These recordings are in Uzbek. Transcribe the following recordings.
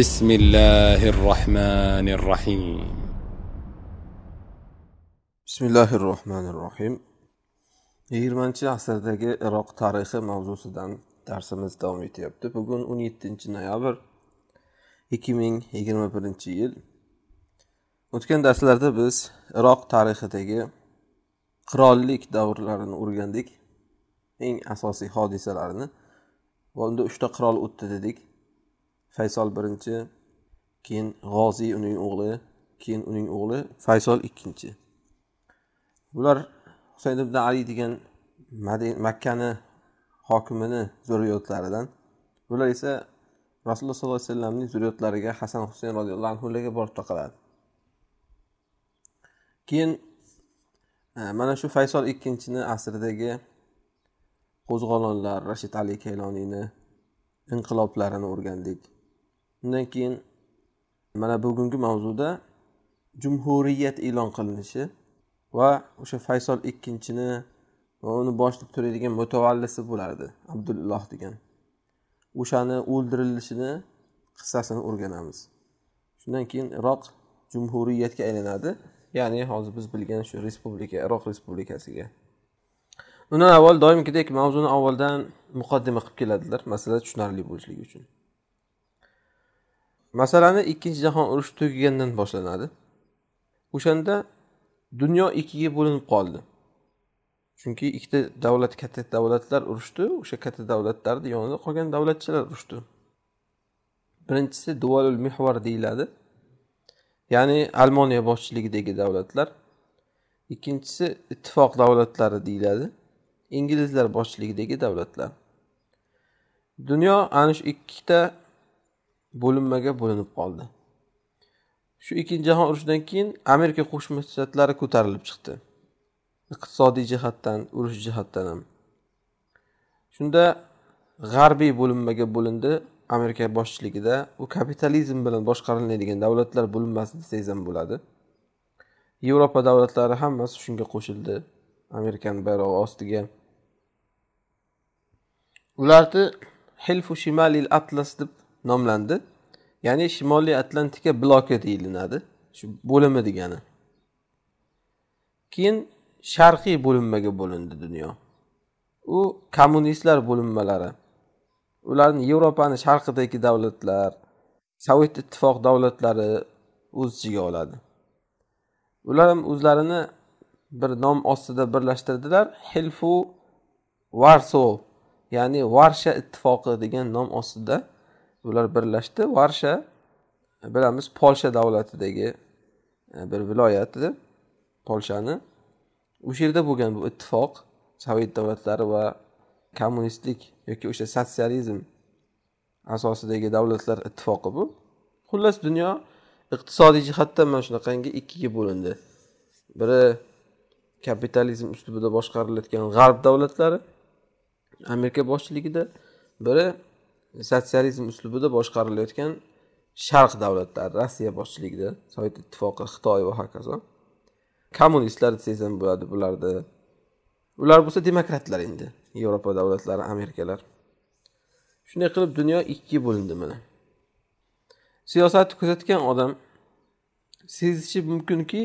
بسم الله الرحمن الرحيم بسم الله الرحمن الرحيم 20 asrdagi iroq tarixi mavzusidan darsimiz davom etyapti bugun 17 yettinchi noyabr 2021 ming yigirma birinchi yil o'tgan darslarda biz iroq tarixidagi qirollik davrlarini o'rgandik eng asosiy hodisalarni va unda uchta qirol o'tdi dedik faysol birinchi keyin g'oziy uning o'g'li keyin uning o'g'li faysol ikkinchi bular husayn ibn ali degan makkani hokimini zurriyotlaridan bular esa rasululloh sollallohu alayhi vasallamning zurriyotlariga hasan husayn roziyallohu anhularga borib taqaladi keyin e, mana shu faysol ikkinchini asridagi qo'zg'olonlar rashid ali kayloniyni inqiloblarini o'rgandik undan keyin mana bugungi mavzuda jumhuriyat e'lon qilinishi va o'sha faysol ikkinchini va uni boshlab turadigan mutavallisi bo'lardi abdulloh degan o'shani o'ldirilishini qissasini o'rganamiz shundan keyin iroq jumhuriyatga aylanadi ya'ni hozir biz bilgan shu respublika iroq respublikasiga undan avval doimgidek mavzuni avvaldan muqaddima qilib keladilar masala tushunarli bo'lishligi uchun masalani ikkinchi jahon urushi tugagandan boshlanadi o'shanda dunyo ikkiga bo'linib qoldi chunki ikkita davlat katta davlatlar urushdi o'sha katta davlatlarni yonida qolgan davlatchilar urushdi birinchisi duvalul mehvar deyiladi ya'ni almoniya boshchiligidagi davlatlar ikkinchisi ittifoq davlatlari deyiladi inglizlar boshchiligidagi davlatlar dunyo ana shu ikkita bo'linmaga bo'linib qoldi shu ikkinchi jahon urushidan keyin amerika qo'shma shtatlari ko'tarilib chiqdi iqtisodiy jihatdan urush jihatdan ham shunda g'arbiy bo'linmaga bo'lindi amerika boshchiligida u kapitalizm bilan boshqariladigan davlatlar bo'linmasi desangiz ham bo'ladi yevropa davlatlari hammasi shunga qo'shildi amerikan bayrog'i ostiga ularni hilfu shimalil atlas deb nomlandi ya'ni shimoliy atlantika bloki deyilinadi shu bo'limi degani keyin sharqiy bo'linmaga bo'lindi dunyo u kommunistlar bo'linmalari ularni yevropani sharqidagi davlatlar sovet ittifoq davlatlari o'z ichiga oladi ular ham o'zlarini bir nom ostida birlashtirdilar hilfu varso ya'ni varsha ittifoqi degan nom ostida ular birlashdi varsha bilamiz polsha davlatidagi e, bir viloyat edi polshani o'sha yerda bo'lgan bu ittifoq sovet davlatlari va kommunistlik yoki o'sha sotsializm asosidagi davlatlar ittifoqi bu xullas dunyo iqtisodiy jihatdan mana shunaqangi ikkiga bo'lindi biri kapitalizm uslubida boshqarilayotgan g'arb davlatlari amerika boshchiligida biri sotsializm uslubida boshqarilayotgan sharq davlatlari rossiya boshchiligida sovet ittifoqi xitoy va hokazo kommunistlar desangiz bo'ladi bularni ular bo'lsa demokratlar endi yevropa davlatlari amerikalar shunday qilib dunyo ikkiga bo'lindi mana siyosatni kuzatgan odam sezishi mumkinki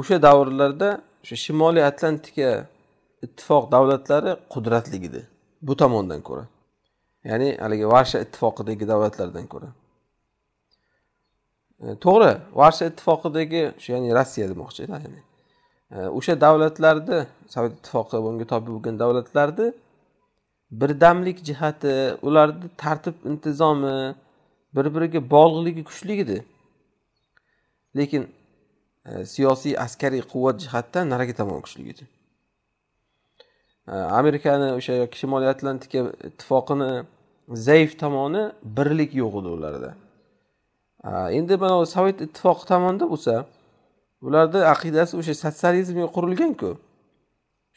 o'sha davrlarda o'sha shimoliy atlantika ittifoq davlatlari qudratli edi bu tomondan ko'ra ya'ni haligi varsha ittifoqidagi davlatlardan ko'ra e, to'g'ri varsha ittifoqidagi shu ya'ni rossiya demoqchi ya'ni e, o'sha davlatlarni sovet ittifoqi va unga tobe bo'lgan davlatlarni birdamlik jihati ularni tartib intizomi bir biriga bog'liqligi kuchli edi lekin e, siyosiy askariy quvvat jihatdan narigi tomon kuchli edi amerikani o'sha yoki shimoliy atlantika ittifoqini zaif tomoni birlik yo'q edi ularda endi mana sovet ittifoqi tomonida bo'lsa ularni aqidasi o'sha sotsializmga qurilganku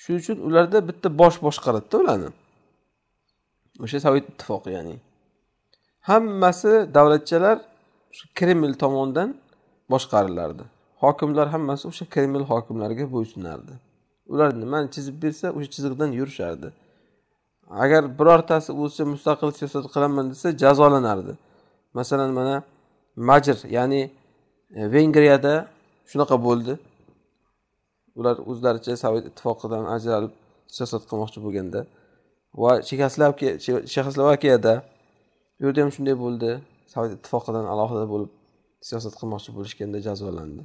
shuning uchun ularda bitta bosh boshqaradida ularni o'sha sovet ittifoqi ya'ni hammasi davlatchalar shu kreml tomonidan boshqarilardi hokimlar hammasi o'sha kreml hokimlariga bo'ysunardi ular nimani chizib bersa o'sha chiziqdan yurishardi agar birortasi o'zicha mustaqil siyosat qilaman desa jazolanardi masalan mana majr ya'ni e, vengriyada shunaqa bo'ldi ular o'zlaricha sovet ittifoqidan ajralib siyosat qilmoqchi bo'lganda va chexoslovakiyada u yerda ham shunday bo'ldi sovet ittifoqidan alohida bo'lib siyosat qilmoqchi bo'lishganda jazolandi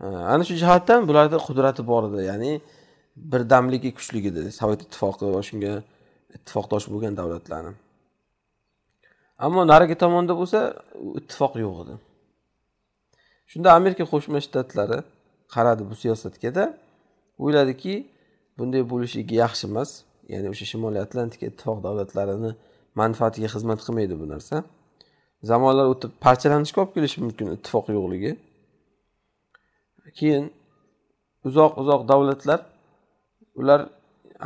ana shu jihatdan bularda qudrati bor edi ya'ni birdamligi kuchli edi sovet ittifoqi va shunga ittifoqdosh bo'lgan davlatlarni ammo narigi tomonda bo'lsa ittifoq yo'q edi shunda amerika qo'shma shtatlari qaradi bu siyosatgada o'yladiki bunday bo'lishligi yaxshi emas ya'ni o'sha shimoliy atlantika ittifoq davlatlarini manfaatiga xizmat qilmaydi bu narsa zamonlar o'tib parchalanishga olib kelishi mumkin ittifoq yo'qligi keyin uzoq uzoq davlatlar ular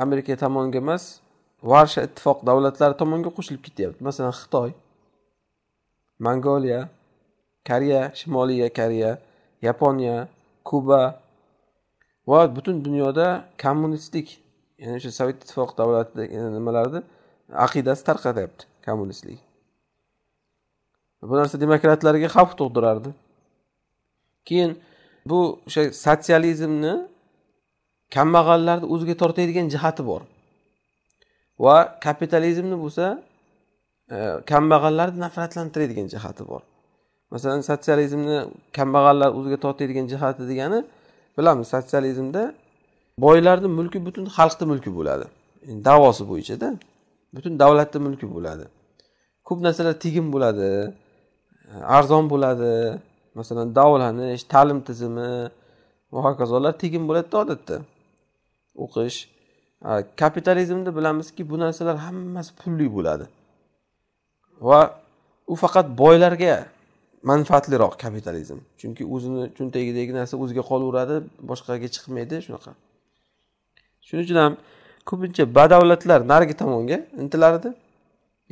amerika tomonga emas varsha ittifoq davlatlari tomonga qo'shilib ketyapti masalan xitoy mongoliya koreya shimoliy koreya yaponiya kuba va butun dunyoda kommunistik ya'ni o'sha sovet ittifoq davlatida nimalarni aqidasi tarqatyapti kommunistlik bu narsa demokratlarga xavf tug'dirardi keyin bu o'sha sotsializmni kambag'allarni o'ziga tortadigan jihati bor va kapitalizmni bo'lsa e, kambag'allarni nafratlantiradigan jihati bor masalan sotsializmni kambag'allar o'ziga tortadigan jihati degani bilamiz sotsializmda boylarni mulki butun xalqni mulki bo'ladi davosi bo'yichada butun davlatni mulki bo'ladi ko'p narsalar tegin bo'ladi e, arzon bo'ladi masalan davolanish ta'lim tizimi va hokazolar tekin bo'ladida odatda o'qish kapitalizmda bilamizki bu narsalar hammasi pullik bo'ladi va u faqat boylarga manfaatliroq kapitalizm chunki o'zini cho'ntagidagi narsa o'ziga qolaveradi boshqaga chiqmaydi shunaqa shuning uchun ham ko'pincha badavlatlar narigi tomonga intiladi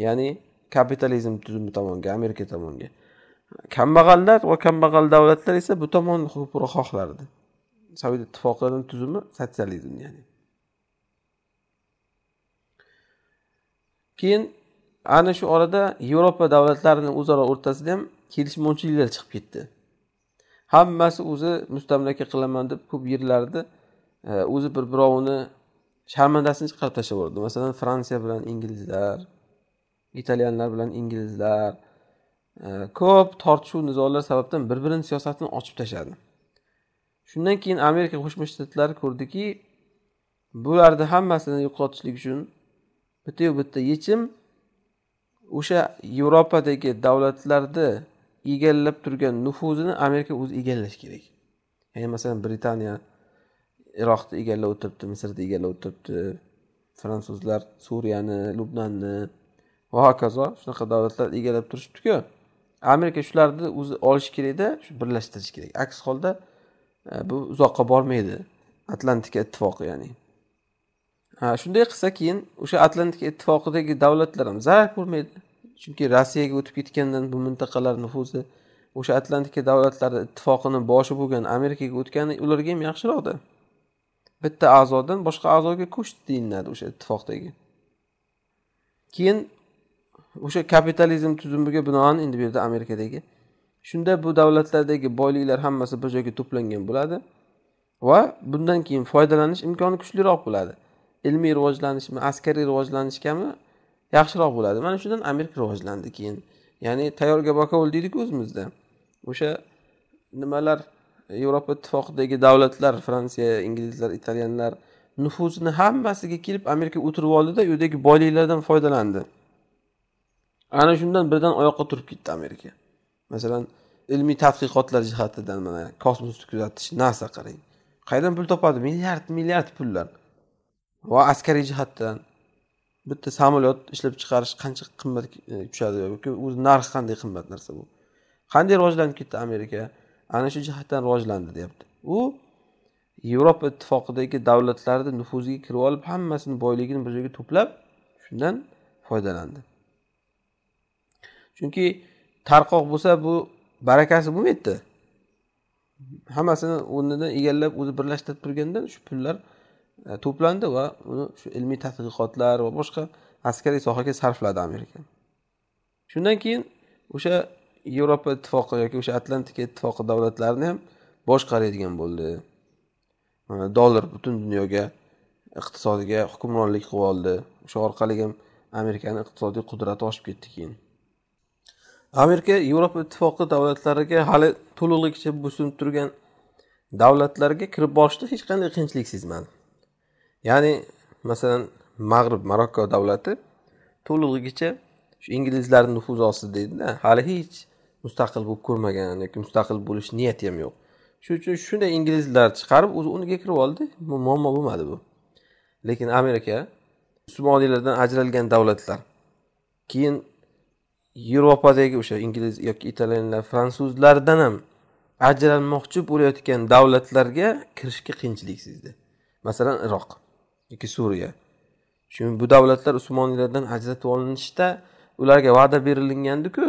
ya'ni kapitalizm tuzumi tomonga amerika tomonga kambag'allar va kambag'al davlatlar esa bu tomon xohlardi sovet ittifoqini tuzumi sotsializm ya'ni keyin ana shu orada yevropa davlatlarini o'zaro o'rtasida ham kelishmovchiliklar chiqib ketdi hammasi o'zi mustamlaka qilaman deb ko'p yerlarni e, o'zi bir birovini sharmandasini chiqarib tashlab yubordi masalan fransiya bilan inglizlar italyanlar bilan inglizlar ko'p tortishuv nizolar sababdan bir birini siyosatini ochib tashladi shundan keyin amerika qo'shma shtatlari ko'rdiki bularni hammasini yo'qotishlik uchun bittayu bitta yechim o'sha yevropadagi davlatlarni egallab turgan nufuzini amerika o'zi egallashi kerak ya'ni masalan britaniya iroqni egallab o'tiribdi misrni egallab o'tiribdi fransuzlar suriyani lubnanni va hokazo shunaqa davlatlar egallab turishibdiku amerika shularni o'zi olishi kerakda shu birlashtirishi kerak aks holda e, bu uzoqqa bormaydi atlantika ittifoqi ya'ni shunday qilsa keyin o'sha atlantika ittifoqidagi davlatlar ham zarar ko'rmaydi chunki rossiyaga o'tib ketgandan bu mintaqalar nufuzi o'sha atlantika davlatlari ittifoqini boshi bo'lgan amerikaga o'tgani ularga ham yaxshiroqda bitta a'zodan boshqa a'zoga ko'chdi deyiladi o'sha ittifoqdagi keyin o'sha kapitalizm tuzumiga binoan endi bu yerda amerikadagi shunda bu davlatlardagi boyliklar hammasi bir joyga to'plangan bo'ladi va bundan keyin foydalanish imkoni kuchliroq bo'ladi ilmiy rivojlanishmi askariy rivojlanish kami yaxshiroq bo'ladi mana shundan amerika rivojlandi keyin ya'ni tayyorga bakovul deydiku o'zimizda o'sha nimalar yevropa ittifoqidagi davlatlar fransiya inglizlar italyanlar nufuzini hammasiga kelib amerika o'tirib oldida u yerdagi boyliklardan foydalandi ana shundan birdan oyoqqa turib ketdi amerika masalan ilmiy tadqiqotlar jihatidan mana kosmosni kuzatish nasa qarang qayerdan pul topadi milliard milliard pullar va askariy jihatdan bitta samolyot ishlab chiqarish qancha qimmat e, tushadi yoki o'zi narxi qanday qimmat narsa bu qanday rivojlanib ketdi amerika ana shu jihatdan rivojlandi deyapti u yevropa ittifoqidagi davlatlarni nufuziga kirib olib hammasini boyligini bir joyga to'plab shundan foydalandi chunki tarqoq bo'lsa bu barakasi bo'lmaydida hammasini o'rnidan egallab o'zi birlashtirib turganda shu pullar e, to'plandi va uni shu ilmiy tadqiqotlar va boshqa askariy sohaga sarfladi amerika shundan keyin o'sha yevropa ittifoqi yoki o'sha atlantika ittifoqi davlatlarini ham boshqaradigan bo'ldi mana dollar butun dunyoga iqtisodiga hukmronlik qilib oldi o'sha orqali ham amerikani iqtisodiy qudrati oshib ketdi keyin amerika yevropa ittifoqi davlatlariga hali to'liqligicha bo'ysunib turgan davlatlarga kirib borishda hech qanday qiyinchilik sezmadim ya'ni masalan mag'rib marokko davlati to'lig'icha shu inglizlarni nufuzi ostida edida hali hech mustaqil bo'lib ko'rmagan yoki mustaqil bo'lish niyati ham yo'q shuning uchun shunday inglizlar chiqarib o'zi uniga kirib oldi muammo bo'lmadi bu lekin amerika musulmoniylardan ajralgan davlatlar keyin yevropadagi o'sha ingliz yoki italyanlar fransuzlardan ham ajralmoqchi bo'layotgan davlatlarga kirishga qiyinchilik sezdi masalan iroq yoki suriya shuning bu davlatlar usmoniylardan ajratib olinishda ularga va'da berilingandiku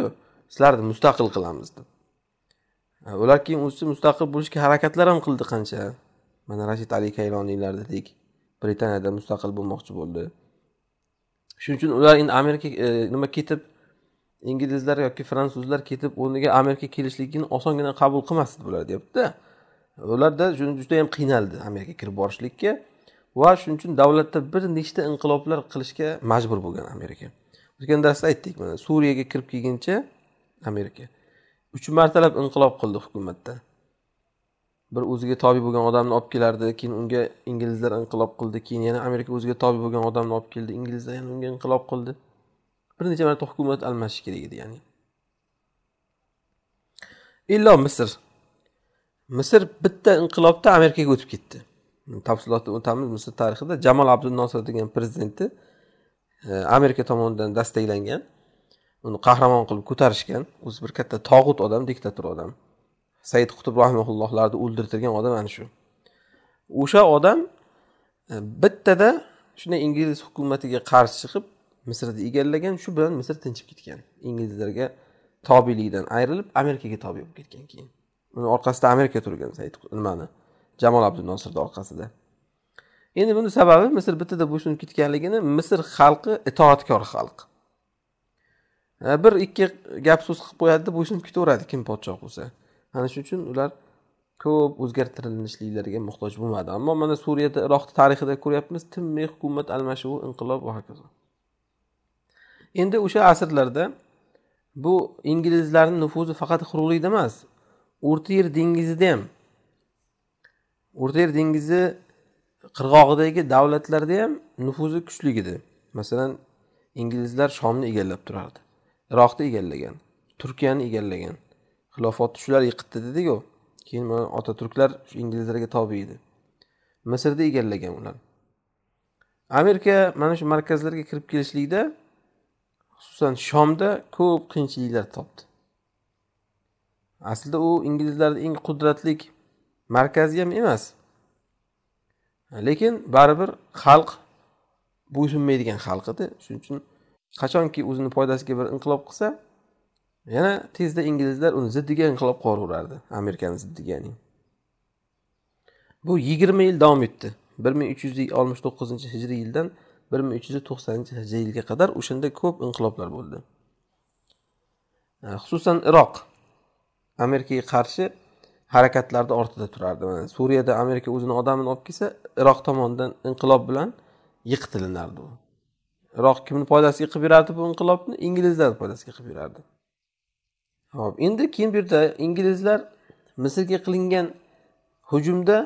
sizlarni mustaqil qilamiz deb ular keyin o'zicha mustaqil bo'lishga harakatlar ham qildi qancha mana rashid ali kayloniylar dedik britaniyada mustaqil bo'lmoqchi bo'ldi shuning uchun ular endi amerika e, nima ketib inglizlar yoki fransuzlar ketib o'rniga amerika kelishligini osongina qabul qilmasdi bular deyaptida ularda judayam qiynaldi amerikaga kirib borishlikka va shuning uchun davlatda bir nechta inqiloblar qilishga majbur bo'lgan amerika o'tgan darsda aytdik mana suriyaga kirib kelguncha amerika uch martalab inqilob qildi hukumatda bir o'ziga tobe bo'lgan odamni olib kelardi keyin unga inglizlar inqilob qildi keyin yana amerika o'ziga tobe bo'lgan odamni olib keldi inglizlar yana unga inqilob qildi bir necha marta hukumat almashish kerak edi ya'ni illo misr misr bitta inqilobda amerikaga o'tib ketdi tafsilotni o'tamiz misr tarixida jamol abdul nosir degan prezidenti e, amerika tomonidan dastaklangan uni qahramon qilib ko'tarishgan o'zi bir katta tog'ut odam diktator odam said qutb rahimullohlarni o'ldirtirgan odam ana shu o'sha odam e, bittada shunday ingliz hukumatiga qarshi chiqib misrni egallagan shu bilan misr tinchib ketgan inglizlarga tobiylikdan ayrilib amerikaga tobe bo'lib ketgan keyin uni orqasida amerika turgan said nimani jamol nosirni orqasida endi buni sababi misr bittada bo'ysunib ketganligini misr xalqi itoatkor xalq bir ikki gap so'z qilib qo'yadida bo'ysunib ketaveradi kim podshoh bo'lsa ana shuning uchun ular ko'p o'zgartirilishliklarga muhtoj bo'lmadi ammo mana suriyada iroqni tarixida ko'ryapmiz tinmay hukumat almashuvi inqilob va hokazo endi o'sha asrlarda bu inglizlarni nufuzi faqat quruqlikda emas o'rta yer dengizida ham o'rta yer dengizi qirg'og'idagi davlatlarda ham nufuzi kuchli edi masalan inglizlar shomni egallab turardi iroqni egallagan turkiyani egallagan xilofatni shular yiqitdi dediku keyin mana otaturklar inglizlarga tobe edi misrni egallagan ular amerika mana shu markazlarga kirib kelishlikda xususan shomda ko'p qiyinchiliklar topdi aslida u inglizlarni eng qudratli markazi ham emas lekin baribir xalq bo'ysunmaydigan xalq edi shuning uchun qachonki o'zini foydasiga bir inqilob qilsa yana tezda inglizlar uni ziddiga inqilob qilaverardi amerikani ziddiga ya'ni bu yigirma yil davom etdi bir ming uch yuz oltmish to'qqizinchi hijriy yildan bir ming uch yuz to'qsoninchi yilga qadar o'shanda ko'p inqiloblar bo'ldi e, xususan iroq amerikaga qarshi harakatlarni ortida turardi mana suriyada amerika o'zini odamini olib kelsa iroq tomonidan inqilob bilan yiqitilinardi u iroq kimni foydasiga qilib berardi bu inqilobni inglizlarni foydasiga qilib berardi ho'p endi keyin bu yerda inglizlar misrga qilingan hujumda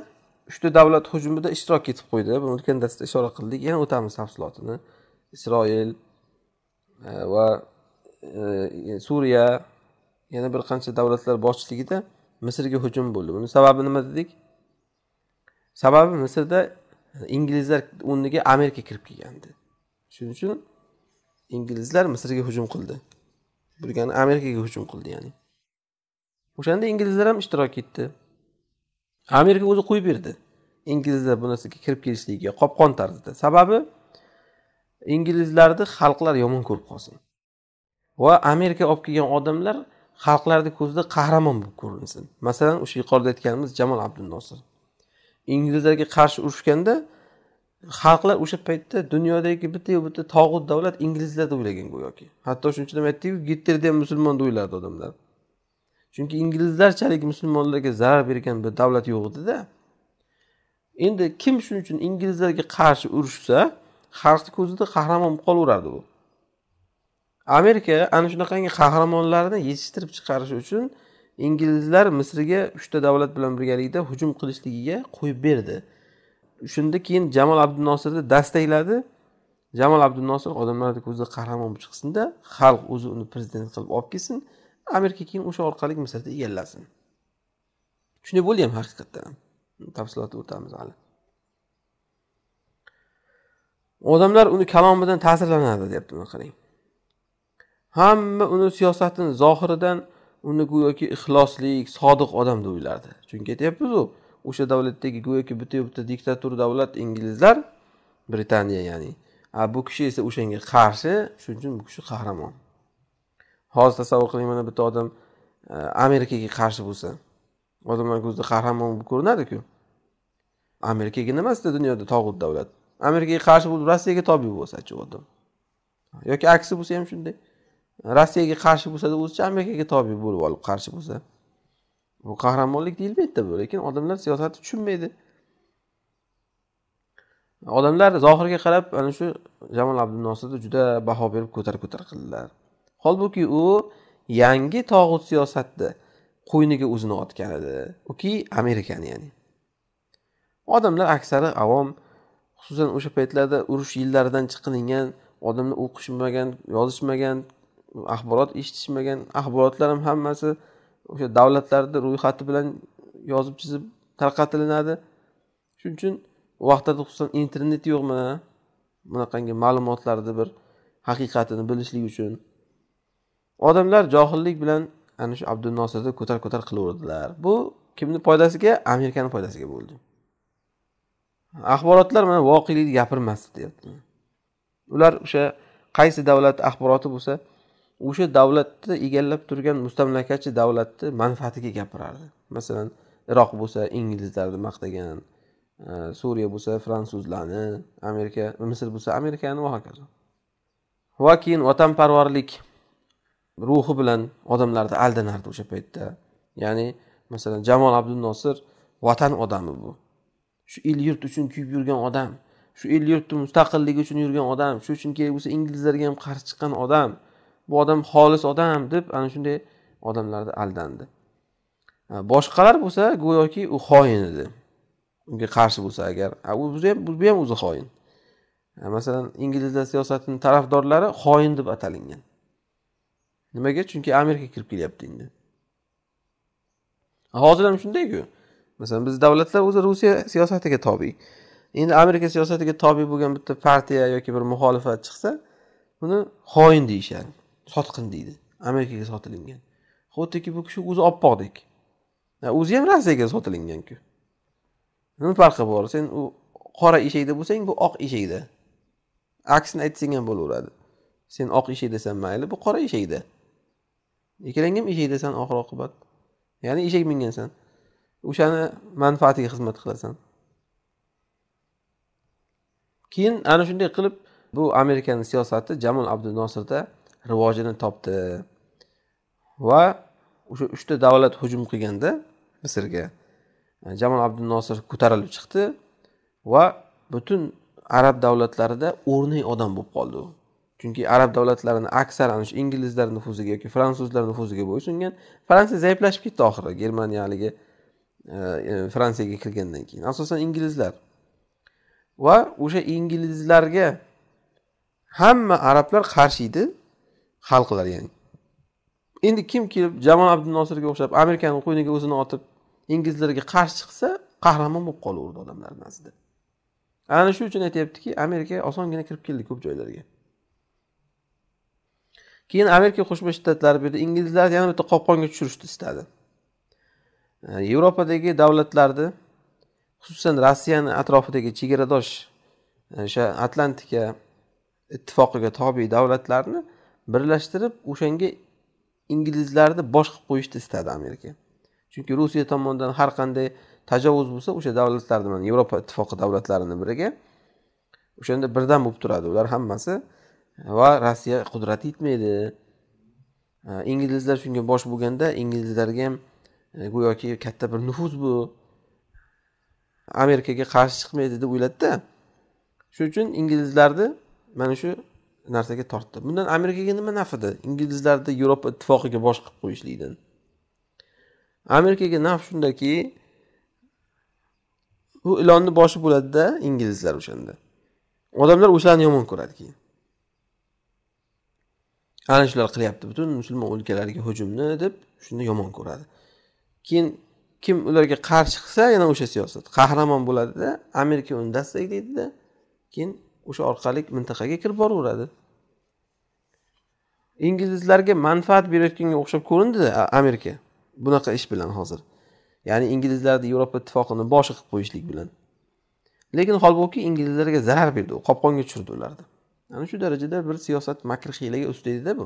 uchta davlat hujumida ishtirok etib qo'ydi buni o'tgan darsda ishora qildik yana o'tamiz tafsilotini isroil e, va e, suriya yana bir qancha davlatlar boshchiligida misrga hujum bo'ldi buni sababi nima dedik sababi misrda inglizlar o'rniga amerika kirib kelgandi shuning uchun inglizlar misrga hujum qildi degani amerikaga hujum qildi ya'ni o'shanda inglizlar ham ishtirok etdi amerika o'zi qo'yib berdi inglizlar bu narsaga kirib kelishligiga qopqon tarzida sababi inglizlarni xalqlar yomon ko'rib qolsin va amerika olib kelgan odamlar xalqlarni ko'zida qahramon bo'lib ko'rinsin masalan o'sha yuqorida aytganimiz jamol abdunosir inglizlarga qarshi urushganda xalqlar o'sha paytda dunyodagi bittayu bitta tog'ut davlat inglizlar deb o'ylagan go'yoki hatto shuning uchun ham aytdikku gitlerni ham musulmon deb o'ylardi odamlar chunki inglizlarchalik musulmonlarga zarar bergan bir davlat yo'q edida endi kim shuning uchun inglizlarga qarshi urushsa xalqni ko'zida qahramon bo'lib qolaveradi u amerika ana shunaqangi qahramonlarni yetishtirib chiqarish uchun inglizlar misrga uchta davlat bilan birgalikda hujum qilishligiga qo'yib berdi shunda keyin jamol abdunosirni dastakladi jamol abdunosir odamlarni ko'zida qahramon bo'lib chiqsinda xalq o'zi uni prezident qilib olib kelsin amerika keyin o'sha orqali misrni egallasin shunday bo'ldi ham haqiqatda tafsilotga o'tamiz hali odamlar uni kalomidan ta'sirlanadi deyapti buni qarang hamma uni siyosatini zohiridan uni go'yoki ixlosli sodiq odam deb o'ylardi chunki aytyapmizu o'sha davlatdagi go'yoki bitta bitta diktatura davlat inglizlar britaniya ya'ni a bu kishi esa o'shanga qarshi shuning uchun bu kishi qahramon hozir tasavvur qiling mana bitta odam e, amerikaga qarshi bo'lsa odamlar ko'zida qahramon bo'lib ko'rinadiku amerikaga nimasida dunyoda tog'ut davlat amerikaga qarshi bo'lib rossiyaga tobe bo'lsachi odam yoki aksi bo'lsa ham shunday rossiyaga qarshi bo'lsada o'zicha amerikaga tobe bo'lib olib qarshi bo'lsa bu qahramonlik deyilmaydida bu lekin odamlar siyosatni tushunmaydi odamlar zohirga qarab ana shu jamol abdunosidni juda baho berib ko'tar ko'tar qildilar holbuki u yangi tog'ut siyosatni qo'yniga o'zini otgan edi uki amerikani ya'ni odamlar aksari avom xususan o'sha paytlarda urush yillaridan chiqilingan odamlar o'qishmagan yozishmagan axborot eshitishmagan axborotlar ham hammasi o'sha davlatlarni ro'yxati bilan yozib chizib tarqatilinadi shuning uchun u vaqtlarda xususan internet yo'q mana bunaqangi ma'lumotlarni bir haqiqatini bilishlik uchun odamlar johillik bilan ana shu abdunosirni ko'tar ko'tar qilaverdilar bu kimni foydasiga amerikani foydasiga bo'ldi axborotlar mana voqelikni gapirmasdi deyapti ular o'sha qaysi davlat axboroti bo'lsa o'sha davlatni egallab turgan mustamlakachi davlatni manfaatiga gapirardi masalan iroq bo'lsa inglizlarni maqtagan e, suriya bo'lsa fransuzlarni amerika misr bo'lsa amerikani va hokazo va keyin vatanparvarlik ruhi bilan odamlarni aldanardi o'sha paytda ya'ni masalan jamol nosir vatan odami bu shu el yurt uchun kuyib yurgan odam shu el yurtni mustaqilligi uchun yurgan odam shu uchun kerak bo'lsa inglizlarga ham qarshi chiqqan odam bu odam xolis odam deb ana shunday odamlarni aldandi e, boshqalar bo'lsa go'yoki u xoin edi unga qarshi bo'lsa agar bu ham o'zi xoin e, masalan inglizlar siyosatini tarafdorlari xoin deb atalingan nimaga chunki amerika kirib kelyapti endi hozir ham shundayku masalan biz davlatlar o'zi rusiya siyosatiga tobe endi amerika siyosatiga tobe bo'lgan bitta partiya yoki bir muxolifat chiqsa uni xoin deyishadi sotqin deydi amerikaga sotilingan xuddiki bu kishi o'zi oppoqdek o'zi ham rossiyaga sotilinganku nima farqi bor sen u qora eshakda bo'lsang bu oq eshakda aksini aytsang ham bo'laveradi sen oq eshakdasan mayli bu qora eshakda ikkalangam eshakdasan oxir oqibat ya'ni eshak mingansan o'shani manfaatiga xizmat qilasan keyin ana shunday qilib bu amerikani siyosati jamol nosirda rivojini topdi va o'sha uchta davlat hujum qilganda misrga e, jamol nosir ko'tarilib chiqdi va butun arab davlatlarida o'rnak odam bo'lib qoldi u chunki arab davlatlarini aksar ana shu inglizlar nufuziga yoki fransuzlar nufuziga bo'ysungan fransiya zaiflashib ketdi oxiri germaniya haligi e, e, fransiyaga kirgandan keyin asosan inglizlar va o'sha inglizlarga hamma arablar qarshi edi xalqlar ya'ni endi kim kelib jamol nosirga o'xshab amerikani qo'yniga o'zini otib inglizlarga qarshi chiqsa qahramon bo'lib qolaverdi odamlarni aslida ana shu uchun aytyaptiki amerika osongina kirib keldi ko'p joylarga keyin amerika qo'shma shtatlari bu yerda inglizlarni yana bitta qopqonga tushirishni istadi e, yevropadagi davlatlarni xususan rossiyani atrofidagi chegaradosh e, o'sha atlantika ittifoqiga tobe davlatlarni birlashtirib o'shanga inglizlarni bosh qilib qo'yishni istadi amerika chunki rossiya tomonidan har qanday tajovuz bo'lsa o'sha davlatlarni mana yevropa ittifoqi davlatlarini biriga o'shanda birdan bo'lib turadi ular hammasi va rossiya qudrati yetmaydi inglizlar shunga bosh bo'lganda inglizlarga ham e, go'yoki katta bir nufuz bu amerikaga qarshi chiqmaydi deb o'yladida shuning uchun inglizlarni mana shu narsaga tortdi bundan amerikaga nima nafida inglizlarni yevropa ittifoqiga bosh qilib qo'yishlikdan amerikaga naf shundaki bu ilonni boshi bo'ladida inglizlar o'shanda odamlar o'shalarni yomon ko'radi keyin ana shular qilyapti butun musulmon o'lkalariga hujumni deb shuni yomon ko'radi keyin kim ularga qarshi qilsa yana o'sha siyosat qahramon bo'ladida amerika uni dastaklaydida keyin o'sha orqali mintaqaga kirib boraveradi inglizlarga manfaat berayotganga o'xshab ko'rindi amerika bunaqa ish bilan hozir ya'ni inglizlarni yevropa ittifoqini boshi qilib qo'yishlik bilan lekin holbuki inglizlarga zarar berdi u qopqonga tushirdi ularni ana shu darajada bir siyosat makr hiylaga uslaydida bu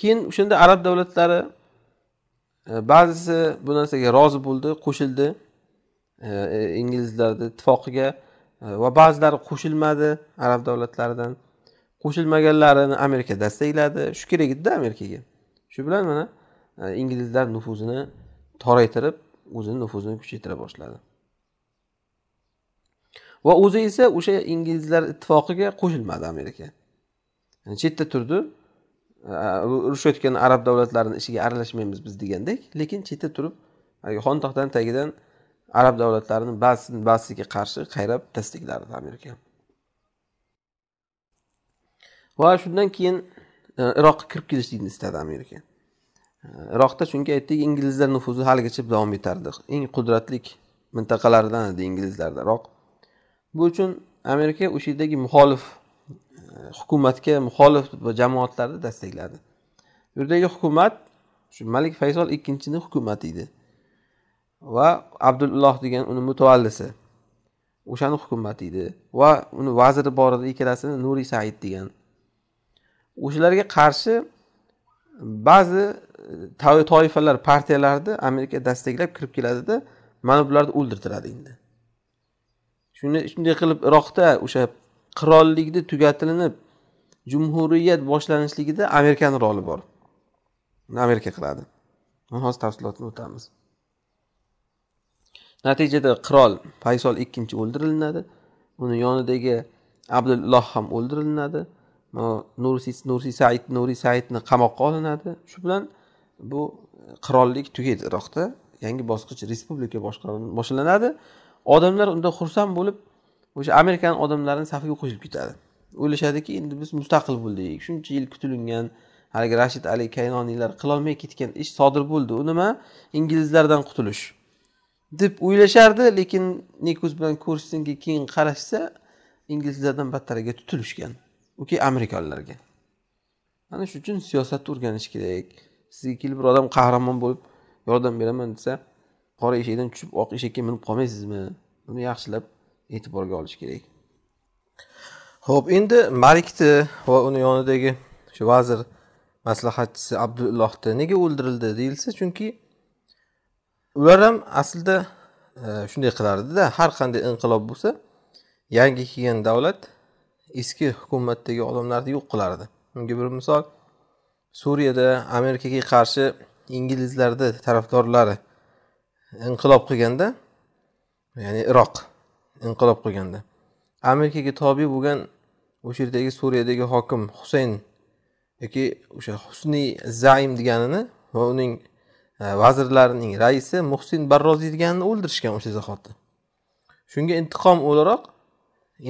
keyin o'shanda arab davlatlari e, ba'zisi bu narsaga rozi bo'ldi qo'shildi e, e, inglizlarni ittifoqiga va ba'zilari qo'shilmadi arab davlatlaridan qo'shilmaganlarini amerika dastakladi shu kerak edida amerikaga shu bilan mana inglizlar nufuzini toraytirib o'zini nufuzini kuchaytira boshladi va o'zi esa o'sha inglizlar ittifoqiga qo'shilmadi amerika chetda turdi urushayotgan arab davlatlarini ishiga aralashmaymiz biz degandek lekin chetda turib xontoqdan tagidan arab davlatlarini ba'zisini ba'zisiga qarshi qayrab tasdiqlardi amerika va shundan keyin e, iroqqa kirib kelishlikni istadi amerika e, iroqda chunki aytdik inglizlar nufuzi haligacha davom etardi eng qudratli mintaqalardan edi inglizlarda iroq bu uchun amerika o'sha yerdagi muxolif e, hukumatga muxolif jamoatlarni dastakladi u yerdagi hukumat shu malik faysol ikkinchini hukumati edi va abdulloh degan uni mutavallisi o'shani hukumati edi va uni vaziri bor edi ikkalasini nuriy said degan o'shalarga qarshi ba'zi e, toifalar partiyalarni amerika dastaklab kirib keladida mana bularni o'ldirtiradi endi shuni shunday qilib iroqda o'sha qirollikni tugatilinib jumhuriyat boshlanishligida amerikani roli bor uni amerika qiladi hozir tafsilotini o'tamiz natijada qirol paysol ikkinchi o'ldirilinadi uni yonidagi abdulloh ham o'ldirilinadi nuriy said nuriy saidni qamoqqa olinadi shu bilan bu qirollik tugaydi iroqda yangi bosqich respublika boshqaruvi boshlanadi odamlar unda xursand bo'lib o'sha amerikani odamlarini safiga qo'shilib ketadi o'ylashadiki endi biz mustaqil bo'ldik shuncha yil kutilingan haligi rashid ali kaynoniylar qilolmay ketgan ish sodir bo'ldi u nima inglizlardan qutulish deb o'ylashardi lekin ne ko'z bilan ko'rishsinki keyin qarashsa inglizlardan battariga tutilishgan uki amerikanlarga ana shuning uchun siyosatni o'rganish kerak sizga kelib bir odam qahramon bo'lib yordam beraman desa qora eshakdan tushib oq eshakka minib qolmaysizmi buni yaxshilab e'tiborga olish kerak ho'p endi malikni va uni yonidagi shu vazir maslahatchisi abdullohni nega o'ldirildi deyilsa chunki ular ham aslida e, shunday qilardida har qanday inqilob bo'lsa yangi kelgan davlat eski hukumatdagi odamlarni yo'q qilardi unga bir misol suriyada amerikaga qarshi inglizlarni tarafdorlari inqilob qilganda ya'ni iroq inqilob qilganda amerikaga tobe bo'lgan o'sha yerdagi suriyadagi hokim husayn yoki o'sha husniy zaim deganini va uning e, vazirlarining raisi muhsin barroziy deganini o'ldirishgan o'sha zahoti shunga intiqom o'laroq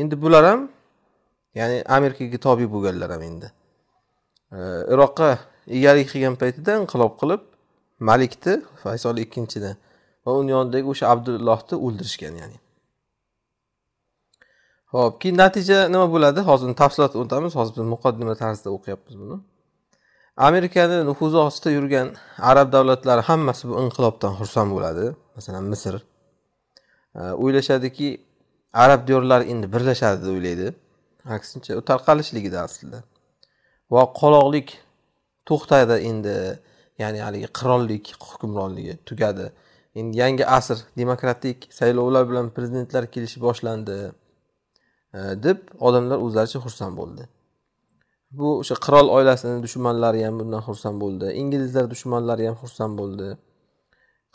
endi bular ham ya'ni amerikaga tobe bo'lganlar ham endi e, iroqqa egalik qilgan paytida inqilob qilib malikni faysol ikkinchidan va uni yonidagi o'sha abdullohni o'ldirishgan ya'ni ho'p keyin natija nima bo'ladi hozir uni tafsilotga o'tamiz hozir biz muqaddima tarzida o'qiyapmiz buni amerikani nufuzi ostida yurgan arab davlatlari hammasi bu inqilobdan xursand bo'ladi masalan misr o'ylashadiki arab diyorlari endi birlashadi deb o'ylaydi aksincha u tarqalishligida aslida va qoloqlik to'xtadi endi ya'ni haligi qirollik hukmronligi tugadi endi yangi asr demokratik saylovlar bilan prezidentlar kelishi boshlandi e, deb odamlar o'zlaricha xursand bo'ldi bu o'sha qirol oilasini dushmanlari ham bundan xursand bo'ldi inglizlar dushmanlari ham xursand bo'ldi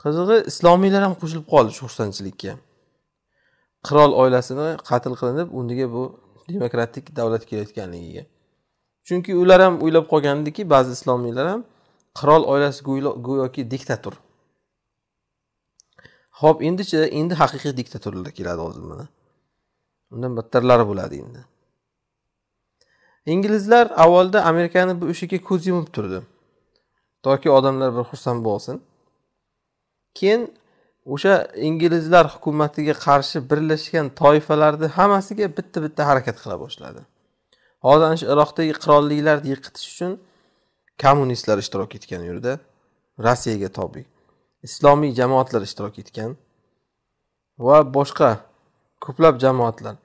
qizig'i islomiylar ham qo'shilib qoldi shu xursandchilikka qirol oilasini qatl qilinib undiga bu demokratik davlat kelayotganligiga chunki ular ham o'ylab qolgandiki ba'zi islomiylar ham qirol oilasi go'yoki diktator ho'p endichi endi haqiqiy diktaturlar keladi hozir mana undan battarlari bo'ladi endi inglizlar avvalda amerikani bu ishiga ko'z yumib turdi toki odamlar bir xursand bo'lsin keyin o'sha inglizlar hukumatiga qarshi birlashgan toifalarni hammasiga bitta bitta harakat qila boshladi hozir ana shu iroqdagi qirolliklarni yiqitish uchun kommunistlar ishtirok etgan u yerda rossiyaga tobe islomiy jamoatlar ishtirok etgan va boshqa ko'plab jamoatlar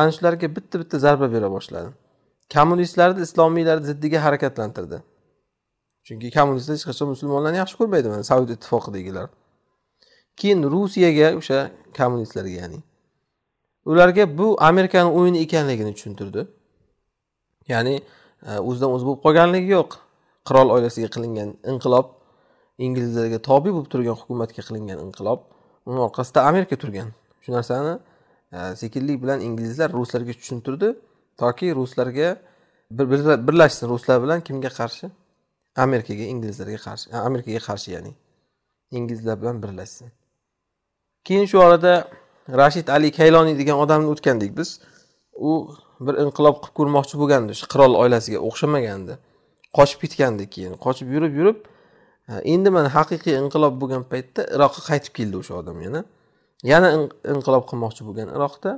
ana shularga bitta bitta zarba bera boshladi kommunistlarni islomiylar ziddiga harakatlantirdi chunki kommunistlar hech qachon musulmonlarni yaxshi ko'rmaydi mana sovet ittifoqidagilar keyin rusiyaga o'sha kommunistlarga ya'ni ularga bu amerikani o'yini ekanligini tushuntirdi ya'ni e, o'zidan o'zi bo'lib qolganligi yo'q qirol oilasiga qilingan inqilob inglizlarga tobe bo'lib turgan hukumatga qilingan inqilob uni orqasida amerika turgan shu narsani e, sekinlik bilan inglizlar ruslarga tushuntirdi toki ruslarga birlashsin ruslar bilan kimga qarshi amerikaga inglizlarga qarshi amerikaga qarshi ya'ni inglizlar bilan birlashsin keyin shu orada rashid ali kayloniy degan odamni o'tgandik biz u bir inqilob qilib ko'rmoqchi bo'lgandi shu qirol oilasiga o'xshamagandi qochib ketgandi keyin qochib yurib yurib endi mana haqiqiy inqilob bo'lgan paytda iroqqa qaytib keldi o'sha odam yana yana inqilob qilmoqchi bo'lgan iroqda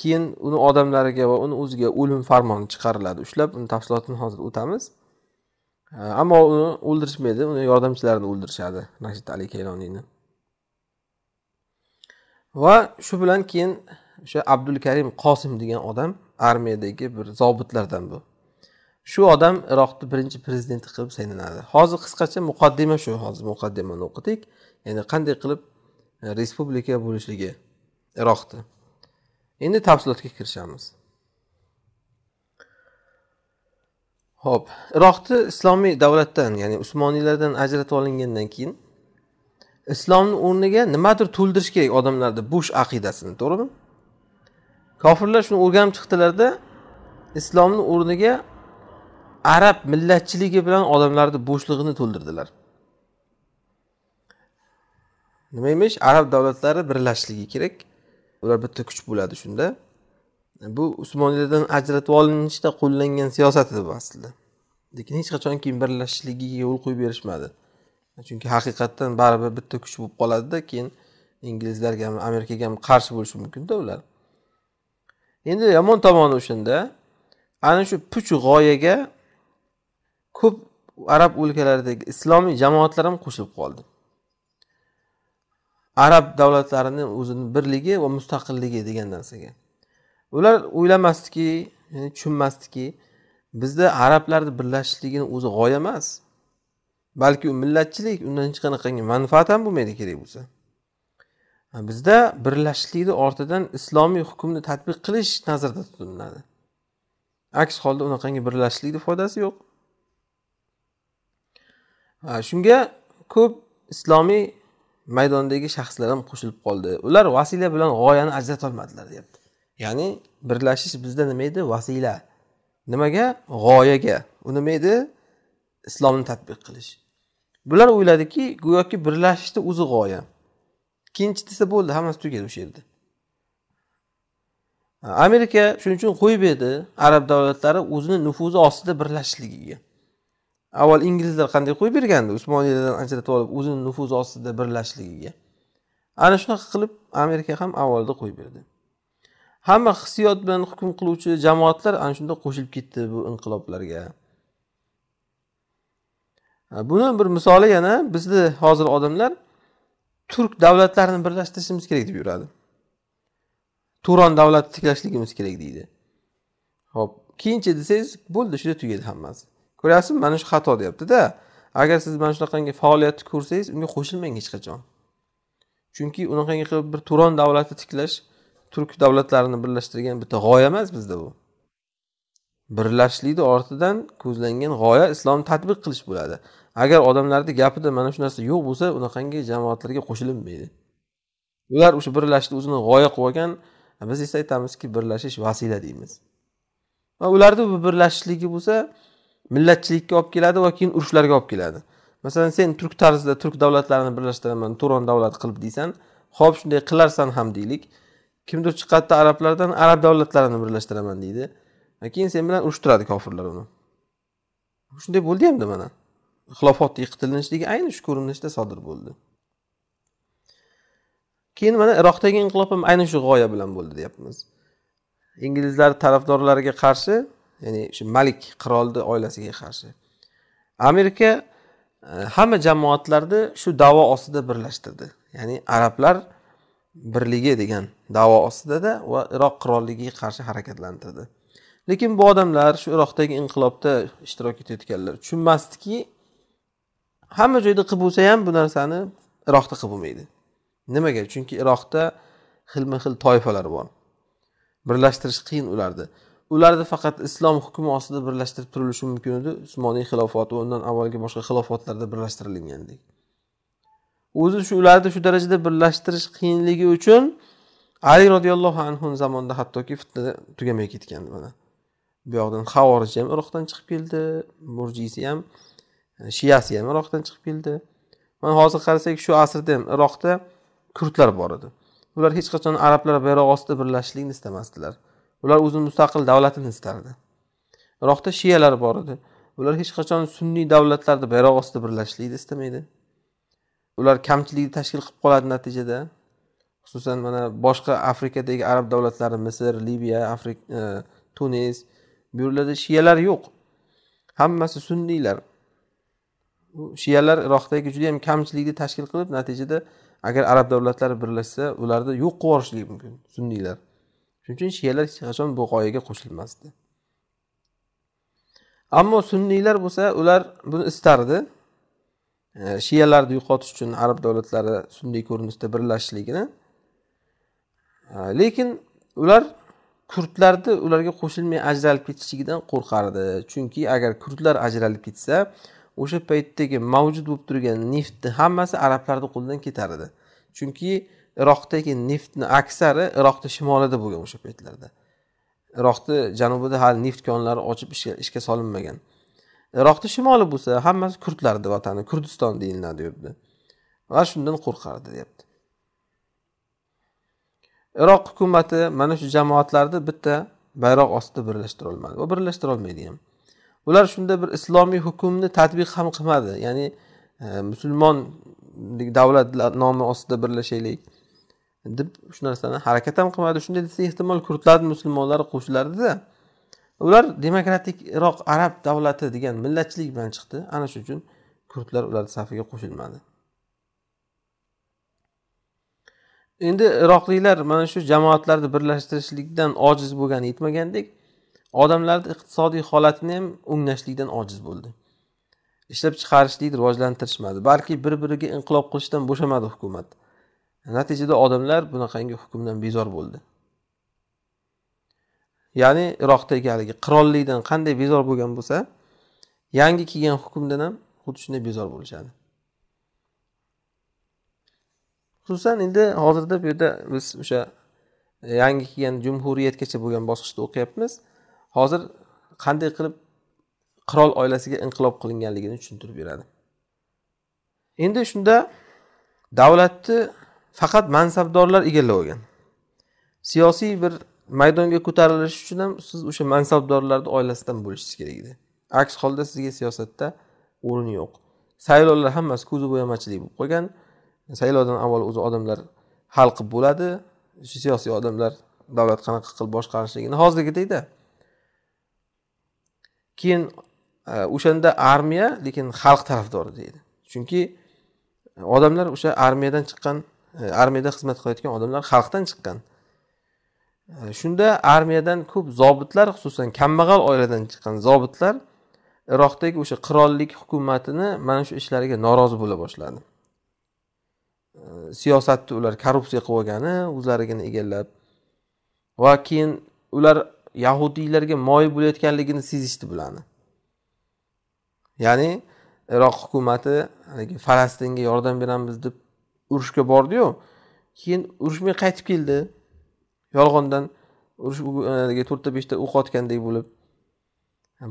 keyin uni odamlariga va uni o'ziga o'lim farmoni chiqariladi ushlab uni tafsilotini hozir o'tamiz ammo uni o'ldirishmaydi uni yordamchilarini o'ldirishadi rashid ali kayloniyni va shu bilan keyin o'sha abdulkarim qosim degan odam armiyadagi bir zobitlardan bu shu odam iroqni birinchi prezidenti qilib saylanadi hozir qisqacha muqaddima shu hozir muqaddimani o'qidik ya'ni qanday qilib e, respublika bo'lishligi iroqni endi tafsilotga kirishamiz ho'p iroqni islomiy davlatdan ya'ni usmoniylardan ajratib olingandan keyin islomni o'rniga nimadir to'ldirish kerak odamlarda bo'sh aqidasini to'g'rimi kofirlar shuni o'rganib chiqdilarda islomni o'rniga arab millatchiligi bilan odamlarni bo'shlig'ini to'ldirdilar nima emish arab davlatlari birlashishligi kerak ular bitta kuch bo'ladi shunda bu usmoniylardan ajratib olinishda qo'llangan siyosat edi bu aslida lekin hech qachon keyin birlashishligiga yo'l qo'yib berishmadi chunki haqiqatdan baribir bitta kuch bo'lib qoladida keyin inglizlarga ham amerikaga ham qarshi bo'lishi mumkinda ular endi yomon tomoni o'shanda ana shu puch g'oyaga ko'p arab o'lkalaridagi islomiy jamoatlar ham qo'shilib qoldi arab davlatlarini o'zini birligi va mustaqilligi degan narsaga ular o'ylamasdiki tushunmasdiki bizda arablarni birlashishligini o'zi g'oya emas balki u millatchilik undan hech qanaqangi manfaat ham bo'lmaydi kerak bo'lsa bizda birlashishlikni ortidan islomiy hukmni tatbiq qilish nazarda tutiladi aks holda unaqangi birlashishlikni foydasi yo'q shunga ko'p islomiy maydondagi shaxslar ham qo'shilib qoldi ular vasila bilan g'oyani ajratolmadilar deyapti ya'ni birlashish bizda nima edi vasila nimaga g'oyaga u nima edi islomni tadbiq qilish bular o'yladiki go'yoki birlashishni o'zi g'oya ikkinchi desa bo'ldi hammasi tugadi o'sha yerda amerika shuning uchun qo'yib berdi arab davlatlari o'zini nufuzi ostida birlashishligiga avval inglizlar qanday qo'yib bergandi usmoniylardan ajratib olib o'zini nufuzi ostida birlashligiga ana shunaqa qilib amerika ham avvalda qo'yib berdi hamma hissiyot bilan hukm qiluvchi jamoatlar ana shunda qo'shilib ketdi bu inqiloblarga buni bir misoli yana bizni hozir odamlar turk davlatlarini birlashtirishimiz kerak deb yuradi turon davlatni tiklashligimiz kerak deydi ho'p keyincha desangiz bo'ldi shunda tugadi hammasi ko'ryapsizmi mana shu xato deyaptida agar siz mana shunaqangi faoliyatni ko'rsangiz unga qo'shilmang hech qachon chunki unaqangi qilib bir turon davlati tiklash turk davlatlarini birlashtirgan bitta g'oya emas bizda bu birlashishlikni ortidan ko'zlangan g'oya islomni tatbiq qilish bo'ladi agar odamlarni gapida mana shu narsa yo'q bo'lsa unaqangi jamoatlarga qo'shilinmaydi ular o'sha birlashishni o'zini g'oya qilib olgan biz esa aytamizki birlashish vasila deymiz va ularni bu birlashishligi bo'lsa millatchilikka olib keladi va keyin urushlarga olib keladi masalan sen turk tarzida turk davlatlarini birlashtiraman turon davlat qilib deysan ho'p shunday qilarsan ham deylik kimdir chiqadida arablardan arab davlatlarini birlashtiraman deydi keyin sen bilan urushtiradi kofirlar uni shunday bo'ldi endi mana xilofot yiqitilinishligi ayni shu ko'rinishda sodir bo'ldi keyin mana iroqdagi inqilob ham ayni shu g'oya bilan bo'ldi deyapmiz inglizlar tarafdorlariga qarshi ya'ni shu malik qirolni oilasiga qarshi amerika e, hamma jamoatlarni shu davo ostida birlashtirdi ya'ni arablar birligi degan davo ostidada va iroq qirolligiga qarshi harakatlantirdi lekin bu odamlar shu iroqdagi inqilobda ishtirok etayotganlar tushunmasdiki hamma joyda qilib bo'lsa ham bu narsani iroqda qilib bo'lmaydi nimaga chunki iroqda xilma xil toifalar bor birlashtirish qiyin ularni ularni faqat islom hukmi ostida birlashtirib turilishi mumkin edi usmoniy xilofati va undan avvalgi boshqa xilofatlarda birlashtirilgandek o'zi shu ularni shu darajada birlashtirish qiyinligi uchun ali roziyallohu anhu zamonida hattoki fitna tugamay ketgan mana bu yoqdan havoriji ham iroqdan chiqib keldi murjiysi ham e, shiyasi ham iroqdan chiqib keldi mana hozir qarasak shu asrda ham iroqda kurdlar bor edi ular hech qachon arablar bayrog'i ostida birlashishlikni istamasdilar ular o'zini mustaqil davlatini istardi iroqda shiyalar bor edi ular hech qachon sunniy davlatlarni bayroq ostida birlashishlikni istamaydi ular kamchilikni tashkil qilib qoladi natijada xususan mana boshqa afrikadagi arab davlatlari misr liviya afrik e, tunis bu yerlarda shiyalar yo'q hammasi sunniylar shiyalar iroqdagi juda yam kamchilikni tashkil qilib natijada agar arab davlatlari birlashsa ularni yo'q qilib yuborishligi mumkin sunniylar shuning uchun shiyalar hech qachon bu g'oyaga qo'shilmasdi ammo sunniylar bo'lsa ular buni istardi shiyalarni yo'qotish uchun arab davlatlari sunniy ko'rinishda birlashishligini lekin ular kurdlarni ularga qo'shilmay ajralib ketishligidan qo'rqardi chunki agar kurdlar ajralib ketsa o'sha paytdagi mavjud bo'lib turgan neftni hammasi arablarni qo'lidan ketar edi chunki iroqdagi neftni aksari iroqni shimolida bo'lgan o'sha paytlarda iroqni janubida hali neft konlari ochib ishga solinmagan iroqni shimoli bo'lsa hammasi kurdlarni vatani kurdiston deyiladi deyapti va shundan qo'rqardi deyapti iroq hukumati mana shu jamoatlarni bitta bayroq ostida birlashtira olmadi va birlashtira olmaydi ham ular shunda bir islomiy hukmni tatbiq ham qilmadi ya'ni e, musulmon davlat nomi ostida birlashaylik deb shu narsani harakat ham qilmadi shunday desa ehtimol kurdlar musulmonlar qo'shilardida ular demokratik iroq arab davlati degan millatchilik bilan chiqdi ana shuning uchun kurdlar ularni safiga qo'shilmadi endi iroqliklar mana shu jamoatlarni birlashtirishlikdan ojiz bo'lgani yetmagandek odamlarni iqtisodiy holatini ham o'nglashlikdan ojiz bo'ldi ishlab chiqarishlikni rivojlantirishmadi balki bir biriga inqilob qilishdan bo'shamadi hukumat natijada odamlar bunaqangi hukmdan bezor bo'ldi ya'ni iroqdagi haligi qirollikdan qanday bezor bo'lgan bo'lsa yangi kelgan hukmdan ham xuddi shunday bezor bo'lishadi xususan endi hozirda bu yerda biz o'sha e, yangi kelgan jumhuriyatgacha bo'lgan bosqichda o'qiyapmiz hozir qanday qilib qirol oilasiga inqilob qilinganligini tushuntirib beradi endi shunda davlatni faqat mansabdorlar egallab olgan siyosiy bir maydonga ko'tarilish uchun ham siz o'sha mansabdorlarni oilasidan bo'lishingiz kerak edi aks holda sizga siyosatda o'rin yo'q saylovlar hammasi ko'zi bo'yamachilik bo'lib qolgan saylovdan avval o'zi odamlar hal qilib bo'ladi shu siyosiy odamlar davlat qanaqa qilib boshqarishligini hozirgidekda keyin e, o'shanda armiya lekin xalq tarafdori deydi chunki odamlar o'sha armiyadan chiqqan E, armiyada xizmat qilayotgan odamlar xalqdan chiqqan e, shunda armiyadan ko'p zobitlar xususan kambag'al oiladan chiqqan zobitlar iroqdagi o'sha qirollik hukumatini mana shu ishlariga norozi bo'la boshladi e, siyosatni ular korrupsiya qilib olgani o'zlarigini egallab va keyin ular yahudiylarga moyil bo'layotganligini sezishdi bularni ya'ni iroq hukumati haligi falastinga yordam beramiz deb urushga bordiyu keyin urushmay qaytib keldi yolg'ondan urush e, to'rtta beshta o'q otgandek bo'lib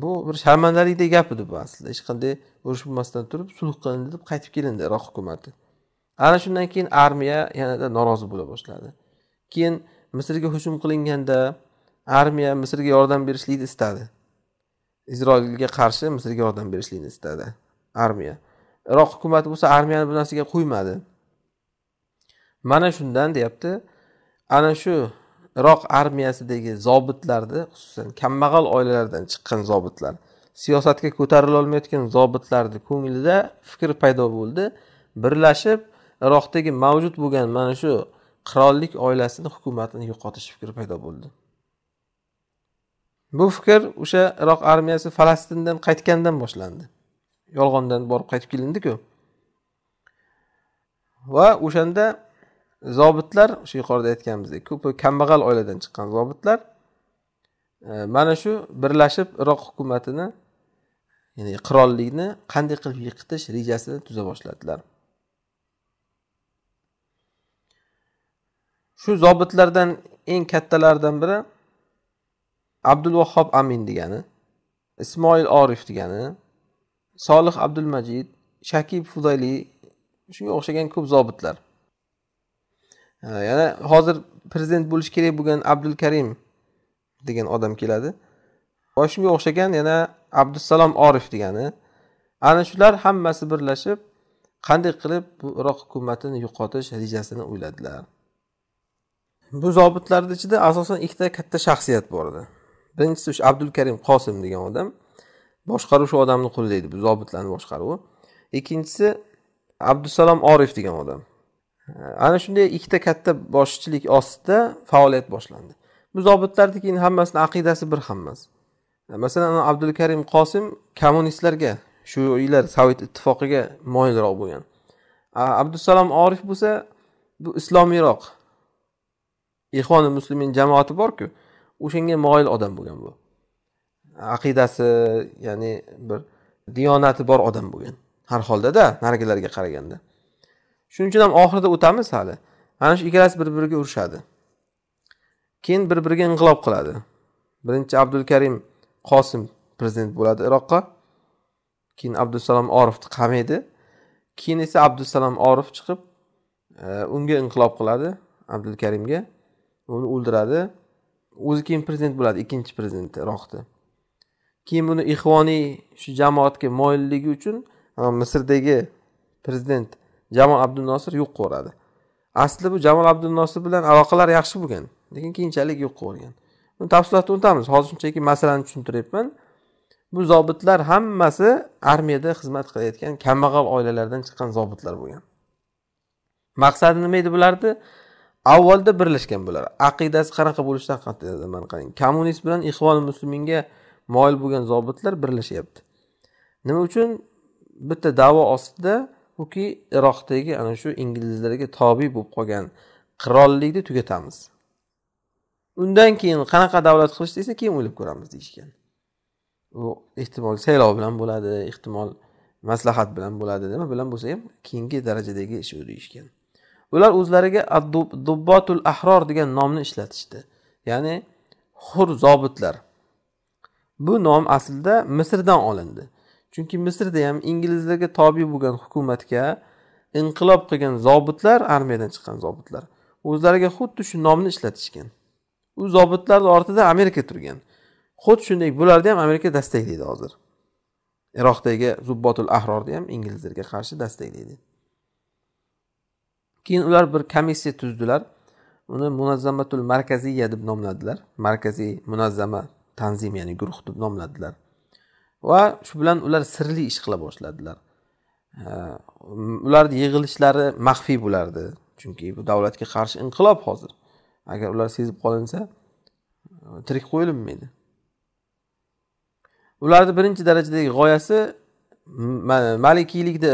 bu bir sharmandalikdek gap edi bu aslida hech qanday urush bo'lmasdan turib sulh qilindi deb qaytib kelindi iroq hukumati ana shundan keyin armiya yanada norozi bo'la boshladi keyin misrga hujum qilinganda armiya misrga yordam berishlikni istadi isroilga qarshi misrga yordam berishlikni istadi armiya iroq hukumati bo'lsa armiyani bu narsaga qo'ymadi mana shundan deyapti ana shu iroq armiyasidagi zobitlarni xususan kambag'al oilalardan chiqqan zobitlar siyosatga ko'tarilolmayotgan zobitlarni ko'nglida fikr paydo bo'ldi birlashib iroqdagi mavjud bo'lgan mana shu qirollik oilasini hukumatini yo'qotish fikri paydo bo'ldi bu fikr o'sha iroq armiyasi falastindan qaytgandan boshlandi yolg'ondan borib qaytib kelindiku va o'shanda zobitlar o'sha yuqorida aytganimizdek ko'p kambag'al oiladan chiqqan zobitlar e, mana shu birlashib iroq hukumatini ya'ni qirollikni qanday qilib yiqitish rejasini tuza boshladilar shu zobitlardan eng kattalaridan biri abdul vahob amin degani ismoil orif degani solih abdulmajid shakib fudayli shunga o'xshagan ko'p zobitlar yana hozir prezident bo'lishi kerak bo'lgan abdulkarim degan odam keladi va shunga o'xshagan yana abdusalom orif degani ana shular hammasi birlashib qanday qilib bu iroq hukumatini yo'qotish rejasini o'yladilar bu zobitlarni ichida asosan ikkita katta shaxsiyat bor edi birinchisi o'sha abdulkarim qosim degan odam boshqaruv shu odamni edi bu zobitlarni boshqaruvi ikkinchisi abdusalom orif degan odam ana shunday ikkita katta boshchilik ostida faoliyat boshlandi bu zobitlarni keyin hammasini aqidasi bir ham emas masalan abdulkarim qosim kommunistlarga yillar sovet ittifoqiga moyilroq bo'lgan abdusalom orif bo'lsa bu islomiyroq ixoni muslimin jamoati borku o'shanga moyil odam bo'lgan bu aqidasi ya'ni bir diyonati bor odam bo'lgan har holdada narigilarga qaraganda shuning uchun ham oxirida o'tamiz hali mana shu ikkalasi bir biriga urushadi keyin bir biriga inqilob qiladi birinchi abdulkarim qosim prezident bo'ladi iroqqa keyin abdusalom orifni qamaydi keyin esa abdusalom orif chiqib e, unga inqilob qiladi abdulkarimga uni o'ldiradi o'zi keyin prezident bo'ladi ikkinchi prezident iroqni keyin buni ixvoniy shu jamoatga moyilligi uchun e, misrdagi prezident jamol abdunosir yo'q qilaveradi asli bu jamol abdunosir bilan aloqalar yaxshi bo'lgan lekin keyinchalik yo'q qilavergan buni tafsilotda o'tamiz hozir shunchaki masalani tushuntiryapman bu zobitlar hammasi armiyada xizmat qilayotgan kambag'al oilalardan chiqqan zobitlar bo'lgan maqsadi nima edi bularni avvalda birlashgan bular aqidasi qanaqa bo'lishidan qat'iy nazar qarang kommunist bilan ixvon musulminga moyil bo'lgan zobitlar birlashyapti nima uchun bitta davo ostida yoki iroqdagi ana shu inglizlarga tobe bo'lib qolgan qirollikni tugatamiz undan keyin qanaqa davlat qilish desa keyin o'ylab ko'ramiz deyishgan u ehtimol saylov bilan bo'ladi ehtimol maslahat bilan bo'ladi nima bilan bo'lsa ham keyingi darajadagi ish u deyishgan ular o'zlariga dubbotul ahror degan nomni ishlatishdi ya'ni hur zobitlar bu nom aslida misrdan olindi chunki misrda ham inglizlarga tobe bo'lgan hukumatga inqilob qilgan zobitlar armiyadan chiqqan zobitlar o'zlariga xuddi shu nomni ishlatishgan u zobitlarni ortida amerika turgan xuddi shunday bularni ham amerika dastaklaydi hozir iroqdagi zubbotul ahrorni ham inglizlarga qarshi dastaklaydi keyin ular bir komissiya tuzdilar uni munazzamatul markaziya deb nomladilar markaziy munazzama tanzim ya'ni guruh deb nomladilar va shu bilan ular sirli ish qila boshladilar ularni yig'ilishlari maxfiy bo'lardi chunki bu davlatga qarshi inqilob hozir agar ular sezib qolinsa tirik qo'yilinmaydi ularni birinchi darajadagi g'oyasi malikiylikni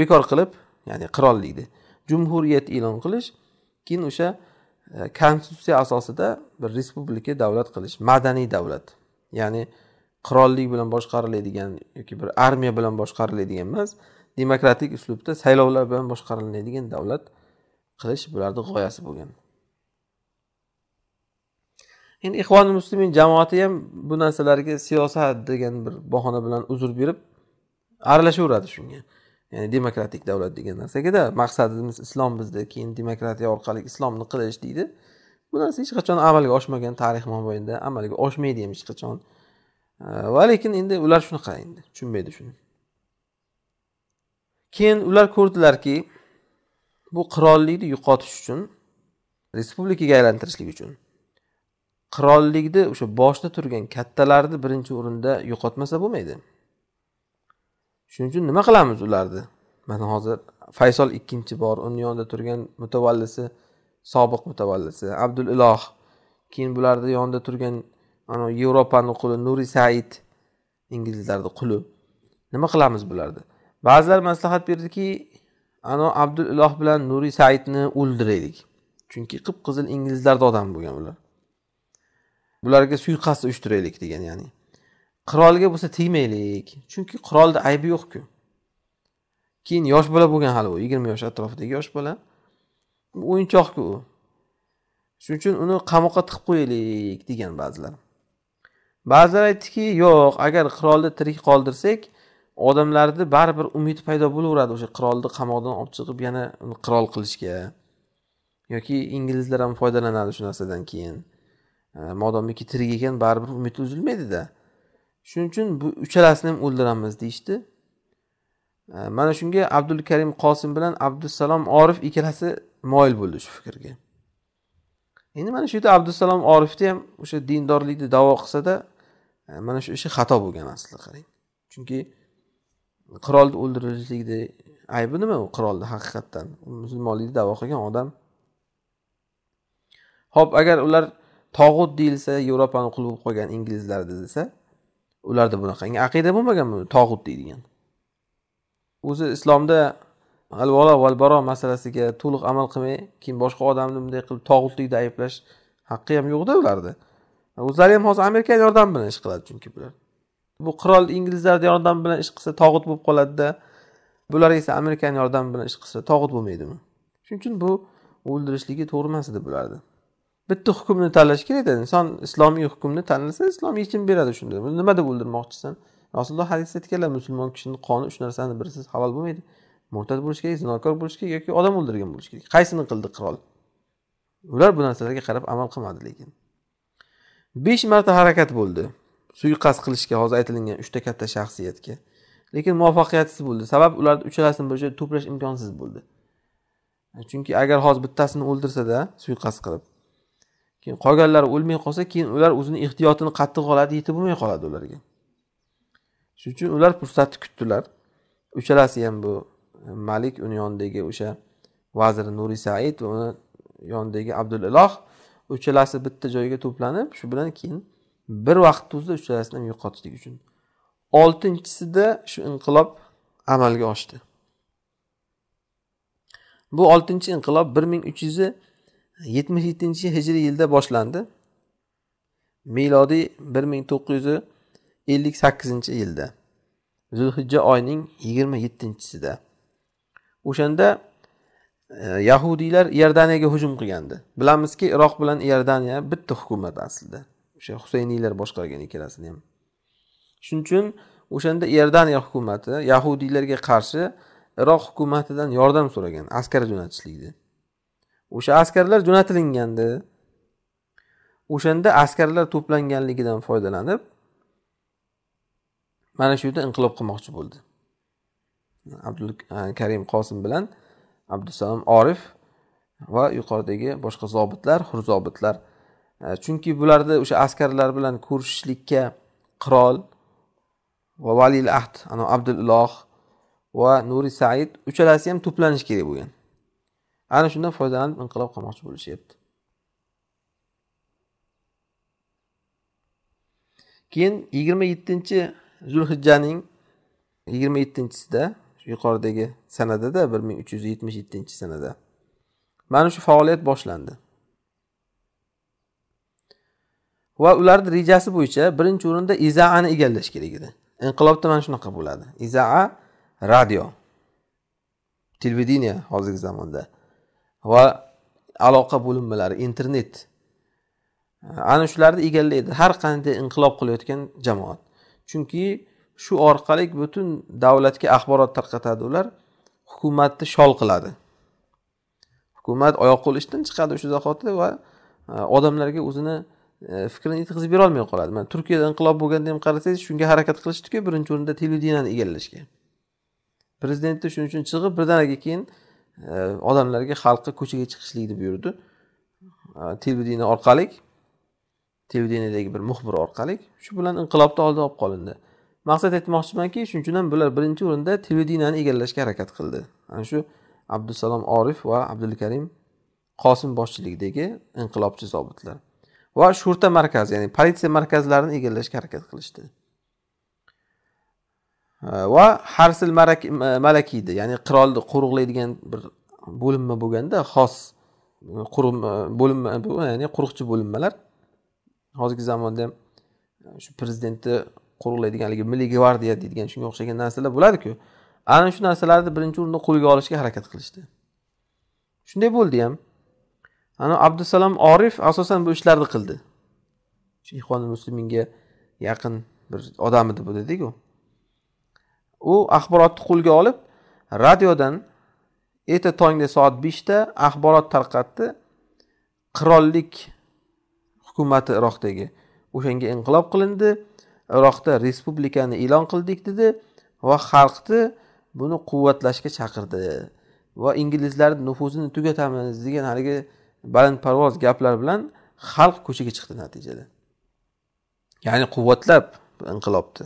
bekor qilib ya'ni qirollikni jumhuriyat e'lon qilish keyin o'sha e, konstitutsiya asosida bir respublika davlat qilish madaniy davlat ya'ni qirollik bilan boshqariladigan yoki bir armiya bilan boshqariladigan emas demokratik uslubda saylovlar bilan boshqariladigan davlat qilish bularni g'oyasi bo'lgan endi ixvoni muslimin jamoati ham bu narsalarga siyosat degan bir bahona bilan uzr berib aralashaveradi shunga ya'ni demokratik davlat degan narsagada maqsadimiz islom bizda keyin demokratiya orqali islomni qilish deydi bu narsa hech qachon amalga oshmagan tarix mobaynida amalga oshmaydi ham hech qachon va lekin endi ular shunaqa endi tushunmaydi shuni keyin ular ko'rdilarki bu qirollikni yo'qotish uchun respublikaga aylantirishlik uchun qirollikni o'sha boshda turgan kattalarni birinchi o'rinda yo'qotmasa bo'lmaydi shuning uchun nima qilamiz ularni mana hozir faysol ikkinchi bor uni yonida turgan mutavallisi sobiq mutavallisi abdul iloh keyin bularni yonida turgan anavi yevropani quli nuri said inglizlarni quli nima qilamiz bularni ba'zilar maslahat berdiki anavi abdul iloh bilan nuri saidni o'ldiraylik chunki qip qizil inglizlarni odami bo'lgan ular bularga suiqasd uyushtiraylik degan ya'ni qirolga bo'lsa tegmaylik chunki qirolni aybi yo'qku keyin yosh bola bo'lgan hali u yigirma yosh atrofidagi yosh bola o'yinchoqku u shuning uchun uni qamoqqa tiqib qo'yaylik degan ba'zilar ba'zilar aytdiki yo'q agar qirolni tirik qoldirsak odamlarda baribir umid paydo bo'laveradi o'sha qirolni qamoqdan olib chiqib yana uni qirol qilishga yoki inglizlar ham foydalanadi shu narsadan keyin e, modomiki tirik ekan baribir umid uzilmaydida shuning uchun bu uchalasini ham o'ldiramiz deyishdi e, mana shunga abdul karim qosim bilan abdusalom orif ikkalasi moyil bo'ldi shu fikrga endi mana shu yerda abdusalom orifni ham o'sha dindorlikni davo qilsada mana shu ishi xato bo'lgan aslida qarang chunki qirolni o'ldirishlikni aybi nima u qirolni haqiqatdan musulmonlikni davo qilgan odam ho'p agar ular tog'ut deyilsa yevropani qul bo'lib qolgan inglizlar desa ularda bunaqangi aqida bo'lmagan tog'ut deydigan o'zi islomda al valo val baro masalasiga to'liq amal qilmay keyin boshqa odamni bunday qilib tog'utlikda ayblash haqqi ham yo'qda ularda o'zlari ham hozir amerikani yordami bilan ish qiladi chunki bular bu qirol inglizlarni yordami bilan ish qilsa tog'ut bo'lib qoladida bular esa amerikani yordami bilan ish qilsa tog'ut bo'lmaydimi shuning uchun bu o'ldirishligi to'g'ri emas edi bularni bitta hukmni tanlash kerakda inson islomiy hukmni tanlasa islom yechim beradi shunda nima deb o'ldirmoqchisan rasululloh hadisda aytganlar musulmon kishini qoni uch narsani birisiz halol bo'lmaydi murtad bo'lishi kerak zinokor bo'lishi kerak yoki odam o'ldirgan bo'lishi kerak qaysini qildi qirol ular bu narsalarga qarab amal qilmadi lekin besh marta harakat bo'ldi suiqasd qilishga hozir aytilingan uchta katta shaxsiyatga lekin muvaffaqiyatsiz bo'ldi sabab ularni uchalasini bir joyda to'plash imkonsiz bo'ldi chunki agar hozir bittasini o'ldirsada suiqasd qilib keyin qolganlari o'lmay qolsa keyin ular o'zini ehtiyotini qattiq holati yetib bo'lmay qoladi ularga shuning uchun ular fursatni kutdilar uchalasi ham bu malik uni yonidagi o'sha vaziri nuriy said va uni yonidagi abdul iloh uchalasi bitta joyga to'planib shu bilan keyin bir vaqtni o'zida uchalasini ham yo'qotishlik uchun oltinchisida shu inqilob amalga oshdi bu oltinchi inqilob bir ming uch yuz yetmish yettinchi hijriy yilda boshlandi milodiy bir ming to'qqiz yuz ellik sakkizinchi yilda zulhijja oyining yigirma yettinchisida o'shanda yahudiylar iordaniyaga hujum qilgandi bilamizki iroq bilan iordaniya bitta hukumat aslida o'sha husayniylar boshqargan ikkalasini ham shuning uchun o'shanda iordaniya hukumati yahudiylarga qarshi iroq hukumatidan yordam so'ragan askar jo'natishlikni o'sha askarlar jo'natilingandi o'shanda askarlar to'planganligidan foydalanib mana shu yerda inqilob qilmoqchi bo'ldi abdul karim qosim bilan abdusalom orif va yuqoridagi boshqa zobitlar hurzobitlar e, chunki bularni o'sha askarlar bilan ko'rishishlikka qirol va valil ahd an abdul iloh va nuri said uchalasi ham to'planishi kerak bo'lgan ana shundan foydalanib inqilob qilmoqchi bo'lishyapti keyin yigirma yettinchi zulhijjaning yigirma yettinchisida yuqoridagi sanadada bir ming uch yuz yetmish yettinchi sanada mana shu faoliyat boshlandi va ularni rejasi bo'yicha birinchi o'rinda izaani egallash kerak edi inqilobda mana shunaqa bo'ladi izaa radio televideniya hozirgi zamonda va aloqa bo'linmalari internet ana shularni egallaydi har qanday inqilob qilayotgan jamoat chunki shu orqali butun davlatga axborot tarqatadi ular hukumatni shol qiladi hukumat oyoq qo'l ishdan chiqadi o'sha zahoti va e, odamlarga o'zini e, fikrini yetkazib berolmay qoladi mana turkiyada inqilob bo'lganda ham qarasangiz shunga harakat qilishdiku birinchi o'rinda televideniyani egallashga prezidentni shuning uchun chiqib birdaniga keyin e, odamlarga xalqqa ko'chaga chiqishlikni buyurdi televideniya orqali televideniyadagi bir muxbir orqali shu bilan inqilobni oldi olib qolindi maqsad aytmoqchimanki shuning uchun ham bular birinchi o'rinda televideniyani egallashga harakat qildi ana shu abdusalom orif va abdulkarim qosim boshchiligidagi inqilobchi zobitlar va shurta markazi ya'ni politsiya markazlarini egallashga harakat qilishdi va harsil malakiydi ya'ni qirolni qo'riqlaydigan bir bo'linma bo'lganda xos e, bo'linma ya'ni qo'riqchi bo'linmalar hozirgi zamonda ham e, shu prezidentni qo'riqlaydigan haligi milliy gvardiya deydigan shunga o'xshagan narsalar bo'ladiku ana shu narsalarni birinchi o'rinda qo'lga olishga harakat qilishdi shunday bo'ldi ham ana abdusalom orif asosan bu ishlarni qildi shu ixvon musliminga yaqin bir odam edi bu dedikku u axborotni qo'lga olib radiodan erta tongda soat beshda axborot tarqatdi qirollik hukumati iroqdagi o'shanga inqilob qilindi iroqda respublikani e'lon qildik dedi va xalqni buni quvvatlashga chaqirdi va inglizlarni nufuzini tugatamiz degan haligi balandparvoz gaplar bilan xalq ko'chaga chiqdi natijada ya'ni quvvatlab inqilobni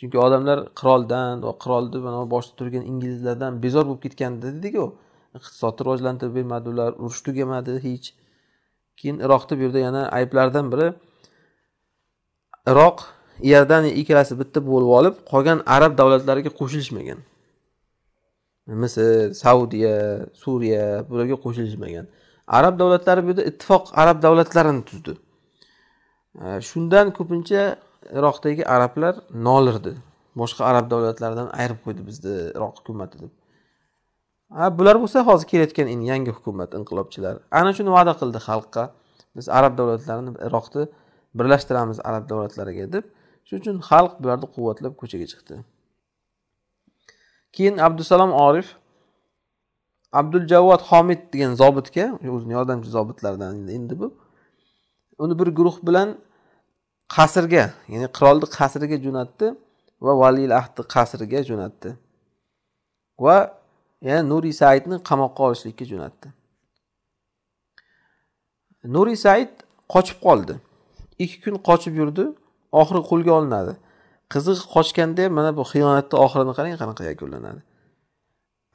chunki odamlar qiroldan va qirolni mana boshida turgan inglizlardan bezor bo'lib ketgandi dediku iqtisodni rivojlantirib bermadi ular urush tugamadi hech keyin iroqni bu yerda yana ayblardan biri iroq iordaniya ikkalasi bitta bo'lib olib qolgan arab davlatlariga qo'shilishmagan misr saudiya suriya bularga qo'shilishmagan arab davlatlari bu yerda ittifoq arab davlatlarini tuzdi shundan ko'pincha iroqdagi arablar nolirdi boshqa arab davlatlaridan ayirib qo'ydi bizni iroq hukumati deb a bular bo'lsa hozir kelayotgan yangi hukumat inqilobchilar ana shuni va'da qildi xalqqa biz arab davlatlarini iroqni birlashtiramiz arab davlatlariga deb shuning uchun xalq bularni quvvatlab ko'chaga chiqdi keyin abdusalom orif abdul javvod homid degan zobitga o'zini yordamchi zobitlaridan endi bu uni bir guruh bilan qasrga ya'ni qirolni qasriga jo'natdi va valil ahdni qasriga jo'natdi va yana nuriy saidni qamoqqa olishlikka jo'natdi nuriy said qochib qoldi ikki kun qochib yurdi oxiri qo'lga olinadi qizig'i qochganda ham mana bu xiyonatni oxirini qarang qanaqa yakunlanadi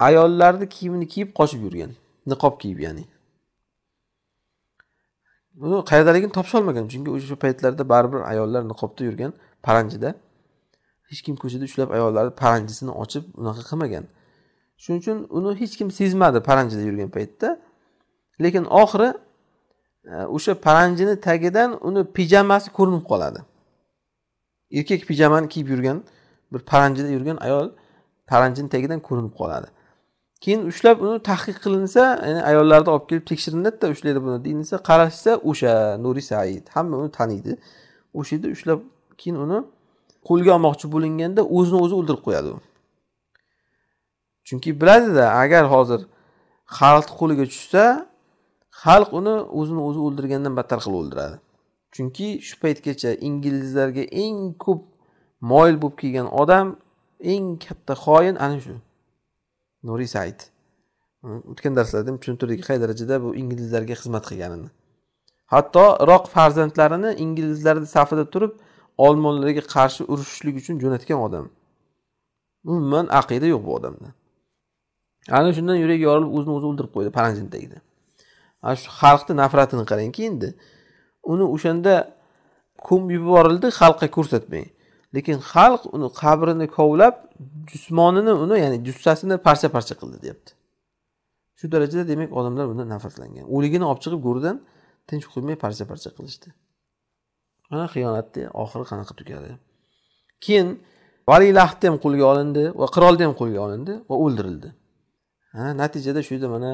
ayollarni kiyimini kiyib qochib yurgan niqob kiyib ya'ni uni qayerdaligini topisholmagan chunki o'sha paytlarda baribir ayollar niqobda yurgan paranjida hech kim ko'chada ushlab ayollarni paranjisini ochib unaqa qilmagan shuning uchun uni hech kim sezmadi paranjida yurgan paytda lekin oxiri e, o'sha paranjini tagidan uni pijamasi ko'rinib qoladi erkak pijamani kiyib yurgan bir paranjida yurgan ayol paranjini tagidan ko'rinib qoladi keyin ushlab uni tahqiq qilinsa ya'ni ayollarni olib kelib tekshirinadida ushlaydi buni deyilsa qarashsa o'sha nuri said hamma uni taniydi o'sha yerda ushlab keyin uni qo'lga olmoqchi bo'linganda o'zini o'zi o'ldirib qo'yadi u chunki biladida agar hozir xalqni qo'liga tushsa xalq uni o'zini o'zi o'ldirgandan battar qilib o'ldiradi chunki shu paytgacha inglizlarga eng ko'p moyil bo'lib kelgan odam eng katta xoin ana shu nuriy said o'tgan darslarda ham tushuntirdik qay darajada bu inglizlarga xizmat qilganini hatto iroq farzandlarini inglizlarni safida turib olmonlarga qarshi urushishlik uchun jo'natgan odam umuman aqida yo'q bu odamda ana shundan yuragi yorilib o'zini o'zi o'ldirib qo'ydi paranjini tagida ana shu xalqni nafratini qarangki endi uni o'shanda ko'mib yuborildi xalqqa ko'rsatmay lekin xalq uni qabrini kovlab jismonini uni ya'ni jussasini parcha parcha qildi deyapti shu darajada demak odamlar undan nafratlangan o'ligini olib chiqib go'ridan tinch qo'ymay parcha parcha qilishdi mana xiyonatni oxiri qanaqa tugadi keyin valilahni ham qo'lga olindi va qirolni ham qo'lga olindi va o'ldirildi natijada shu yerda mana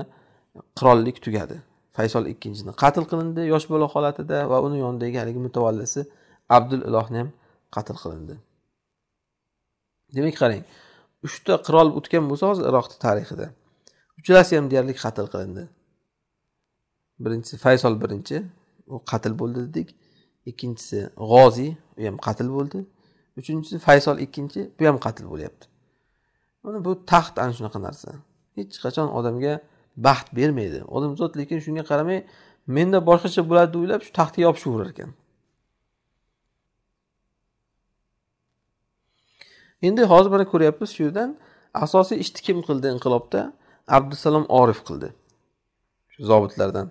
qirollik tugadi faysol ikkinchini qatl qilindi yosh bola holatida va uni yonidagi haligi mutavallisi abdul ilohni ham qatl qilindi demak qarang uchta qirol o'tgan bo'lsa hozir iroqni tarixida uchalasi ham deyarli qatl qilindi birinchisi faysol birinchi u qatl bo'ldi dedik ikkinchisi g'oziy u ham qatl bo'ldi uchinchisi faysol ikkinchi bu ham qatl bo'lyapti mana bu taxt ana shunaqa narsa hech qachon odamga baxt bermaydi odamzod lekin shunga qaramay menda boshqacha bo'ladi deb o'ylab shu taxtga yopishaverar ekan endi hozir mana ko'ryapmiz shu yerdan asosiy ishni kim qildi inqilobda abdusalom orif qildi shu zobitlardan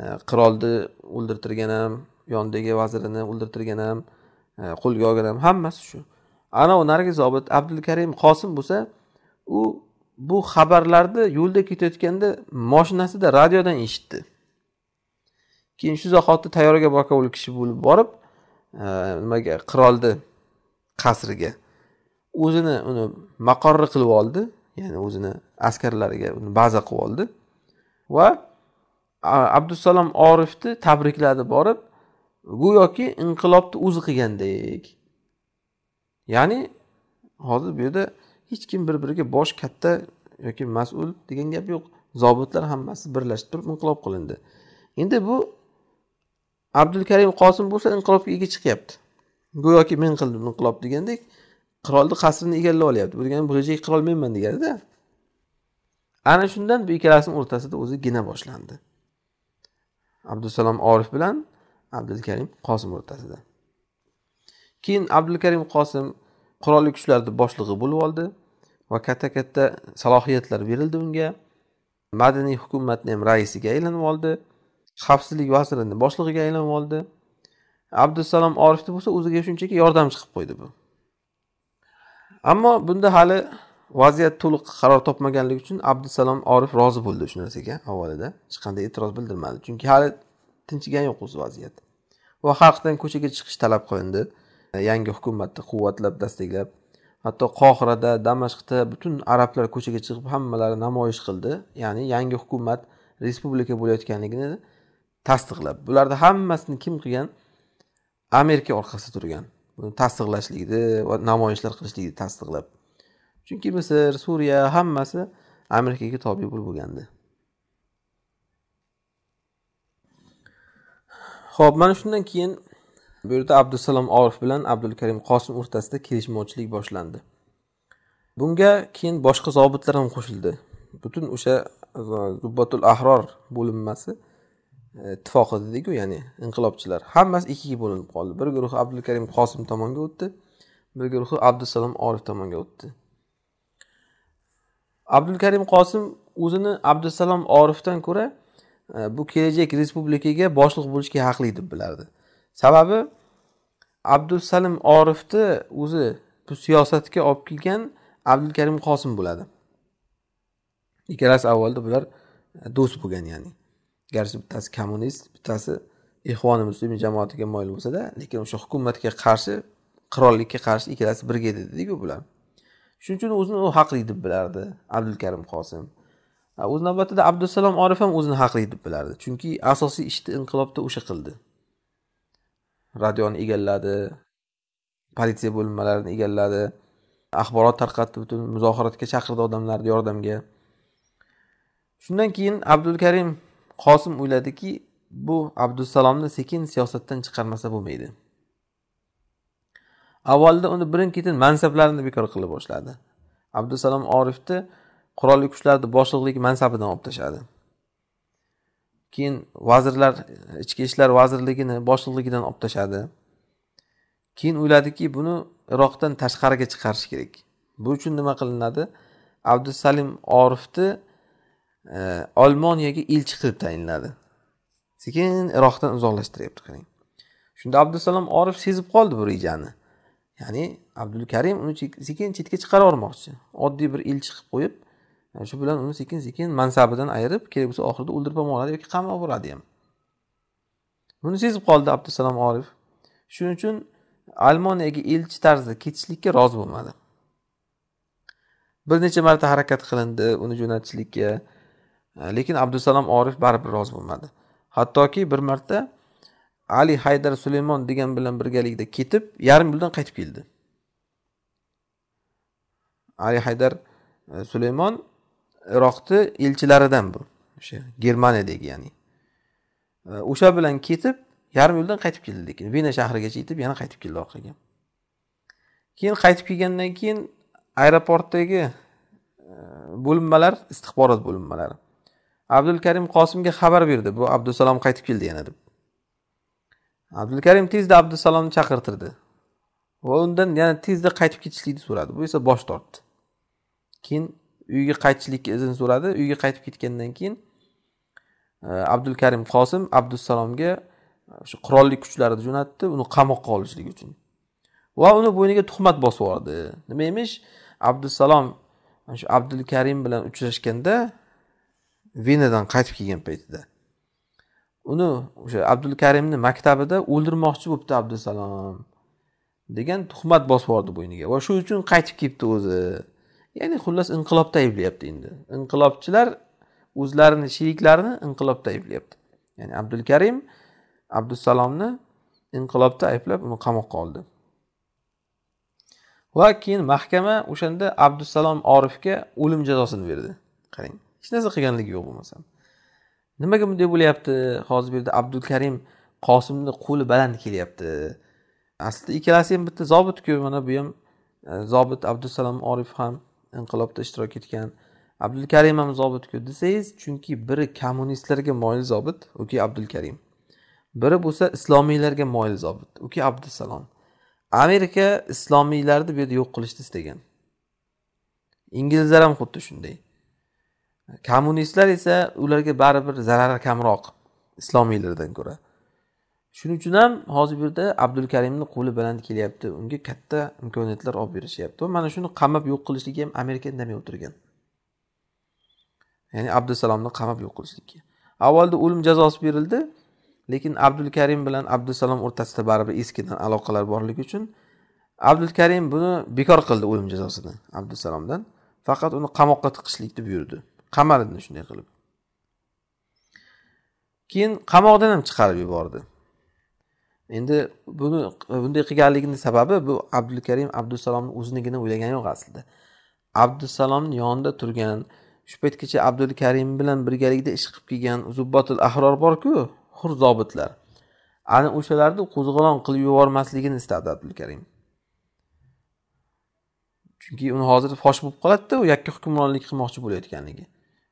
e, qirolni o'ldirtirgan ham yonidagi vazirini o'ldirtirgan ham e, qo'lga olgan ham hammasi shu anavi narigi zobit abdulkarim qosim bo'lsa u bu xabarlarni yo'lda ketayotganda moshinasida radiodan eshitdi keyin shu zahoti tayyorga bakovul kishi bo'lib borib e, nimaga qirolni qasriga o'zini uni maqorri qilib oldi ya'ni o'zini askarlariga uni baza qilib oldi va abdusalom orifni tabrikladi borib go'yoki inqilobni o'zi qilgandek ya'ni hozir bu yerda hech kim bir biriga bosh katta yoki mas'ul degan gap yo'q zobitlar hammasi birlashib turib inqilob qilindi endi bu abdulkarim qosim bo'lsa inqilobga ega chiqyapti go'yoki men qildim inqilob degandek qirolni qasrini egallab olyapti bu degani bu qirol menman deganida ana shundan bu ikkalasini o'rtasida o'zi gina boshlandi abdusalom orif bilan abdulkarim qosim o'rtasida keyin abdulkarim qosim qurolli kuchlarni boshlig'i bo'lib oldi va katta katta salohiyatlar berildi unga madaniy hukumatni ham raisiga aylanib oldi xavfsizlik vazirini boshlig'iga aylanib oldi abdusalom orifni bo'lsa o'ziga shunchaki yordamchi qilib qo'ydi bu ammo bunda hali vaziyat to'liq qaror topmaganligi uchun abdusalom orif rozi bo'ldi shu narsaga avvalida hech qanday e'tiroz bildirmadi chunki hali tinchigan yo'q o'zi vaziyat va xalqdan ko'chaga chiqish talab qilindi yangi hukumatni quvvatlab dastaklab hatto qohirada damashqda butun arablar ko'chaga chiqib hammalari namoyish qildi ya'ni yangi hukumat respublika bo'layotganligini tasdiqlab bularni hammasini kim qilgan amerika orqasida turgan buni tasdiqlashlikni va namoyishlar qilishlikni tasdiqlab chunki misr suriya hammasi amerikaga tobe bo'lib bo'lgandi ho'p mana shundan keyin bu yerda abdusalom orif bilan abdulkarim qosim o'rtasida kelishmovchilik boshlandi bunga keyin boshqa zobitlar ham qo'shildi butun o'sha zubbatul ahror bo'linmasi e, ittifoqi dedikku ya'ni inqilobchilar hammasi ikkiga bo'linib qoldi bir guruhi abdulkarim qosim tomonga o'tdi bir guruhi abdusalom orif tomonga o'tdi abdulkarim qosim o'zini abdusalom orifdan ko'ra e, bu kelajak respublikaga boshliq bo'lishga haqli deb bilardi sababi abdusalim orifni o'zi bu siyosatga olib kelgan abdulkarim qosim bo'ladi ikkalasi avvalda bular e, do'st bo'lgan ya'ni garchi bittasi kommunist bittasi ehvoni muslimi jamoatiga moyil bo'lsada lekin o'sha hukumatga qarshi qirollikka qarshi ikkalasi birga edi dediku bular shuning uchun o'zini u haqli deb bilardi abdulkarim qosim e, o'z navbatida abdusalom orif ham o'zini haqli deb bilardi chunki asosiy ishni inqilobda o'sha qildi radioni egalladi politsiya bo'linmalarini egalladi axborot tarqatdi butun muzohiraga chaqirdi odamlarni yordamga shundan keyin abdulkarim qosim o'yladiki bu abdusalomni sekin siyosatdan chiqarmasa bo'lmaydi avvalda uni birin ketin mansablarini bekor qila boshladi abdusalom orifni qurolli kuchlarni boshliqlik mansabidan olib tashladi keyin vazirlar ichki ishlar vazirligini boshliqligidan olib tashladi keyin o'yladiki buni iroqdan tashqariga chiqarish kerak bu uchun nima qilinadi abdusalim orifni e, olmoniyaga elchi qilib tayinladi sekin iroqdan uzoqlashtiryapti qarang shunda abdusalom orif sezib qoldi bu rejani ya'ni abdulkarim uni sekin chetga chiqarib yubormoqchi oddiy bir elchi qilib qo'yib shu bilan uni sekin sekin mansabidan ayirib kerak bo'lsa oxirida o'ldirib ham oladi yoki qamab yuboradi ham buni sezib qoldi abdusalom orif shuning uchun almoniyaga elchi tarzida ketishlikka rozi bo'lmadi bir necha marta harakat qilindi uni jo'natishlikka lekin abdusalom orif baribir rozi bo'lmadi hattoki bir marta ali haydar sulaymon degan bilan birgalikda ketib yarim yo'ldan qaytib keldi ali haydar e, sulaymon iroqni elchilaridan bu o'sha germaniyadagi ya'ni o'sha bilan ketib yarim yo'ldan qaytib keldi lekin vena shahrigacha yetib yana qaytib keldi orqaga keyin qaytib kelgandan keyin aeroportdagi e, bo'linmalar istixborot bo'linmalari abdul karim qosimga xabar berdi bu abdusalom qaytib keldi yana deb abdul karim tezda abdusalomni chaqirtirdi va undan yana tezda qaytib ketishlikni so'radi bu esa bosh tortdi keyin uyga qaytishlikka izn so'radi uyga qaytib ketgandan keyin e, abdulkarim qosim abdussalomga o'sha e, qurolli kuchlarni jo'natdi uni qamoqqa olishlik uchun va uni bo'yniga tuhmat bosib yubordi nima emish abdusalom e, shu abdulkarim bilan uchrashganda venadan qaytib kelgan paytida uni o'sha abdulkarimni maktabida o'ldirmoqchi bo'libdi abdusalom degan tuhmat bosib yubordi bo'yniga va shu uchun qaytib kelibdi o'zi ya'ni xullas inqilobda ayblayapti endi inqilobchilar o'zlarini sheriklarini inqilobda ayblayapti ya'ni abdulkarim abdusalomni inqilobda ayblab uni qamoqqa oldi va keyin mahkama o'shanda abdusalom orifga o'lim jazosini berdi qarang hech narsa qilganligi yo'q bo'lmasam nimaga bunday bo'lyapti hozir bu yerda abdulkarim qosimni qo'li baland kelyapti aslida ikkalasi ham bitta zobitku mana bu ham e, zobit abdusalom orif ham inqilobda ishtirok etgan abdulkarim ham zobitku desangiz chunki biri kommunistlarga moyil zobit uki abdulkarim biri bo'lsa islomiylarga moyil zobit uki abdusalom amerika islomiylarni bu yerda yo'q qilishni istagan inglizlar ham xuddi shunday kommunistlar esa ularga baribir zarari kamroq islomiylardan ko'ra shuning uchun ham hozir bu yerda abdulkarimni qo'li baland kelyapti unga katta imkoniyatlar olib berishyapti va mana shuni qamab yo'q qilishlikka ham amerika indamay o'tirgan ya'ni abdusalomni qamab yo'q qilishlikka avvalda o'lim jazosi berildi lekin abdulkarim bilan abdusalom o'rtasida baribir eskidan aloqalar borligi uchun abdulkarim buni bekor qildi o'lim jazosini abdusalomdan faqat uni qamoqqa tiqishlikni buyurdi qamaldi shunday qilib keyin qamoqdan ham chiqarib yubordi endi buni bunday qilganligini sababi bu abdulkarim abdusalomni o'zinigina o'ylagani yo'q aslida abdusalomni yonida turgan shu paytgacha abdulkarim bilan birgalikda ish qilib kelgan zubbotil ahror borku hur zobitlar ana o'shalarni qo'zg'olon qilib yubormasligini istadi abdulkarim chunki uni hozir fosh bo'lib qoladida u yakka hukmronlik qilmoqchi bo'layotganligi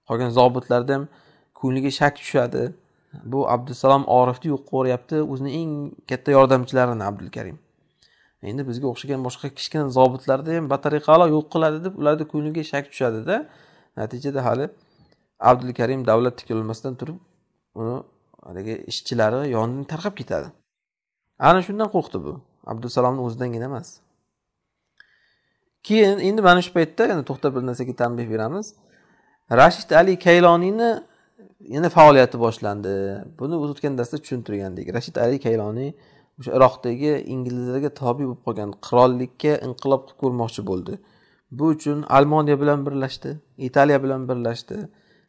qolgan zobitlarda ham ko'ngliga shak tushadi bu abdusalom orifni yo'q qilyapti o'zini eng katta yordamchilarini abdulkarim endi bizga o'xshagan boshqa kichkina zobitlarni ham batariqalo yo'q qiladi deb ularni ko'ngliga shak tushadida natijada hali abdulkarim davlat tikilmasdan turib uni haligi ishchilari yonidan tarqab ketadi ana shundan qo'rqdi bu abdusalomni o'zidangina emas keyin endi mana shu paytda to'xtab bir narsaga tanbeh beramiz rashid ali kayloniyni yana faoliyati boshlandi buni o'z o'tgan darsda tushuntirgandik rashid ali kayloniy o'sha iroqdagi inglizlarga tobe bo'lib qolgan qirollikka inqilob qilib ko'rmoqchi bo'ldi bu uchun almoniya bilan birlashdi italiya bilan birlashdi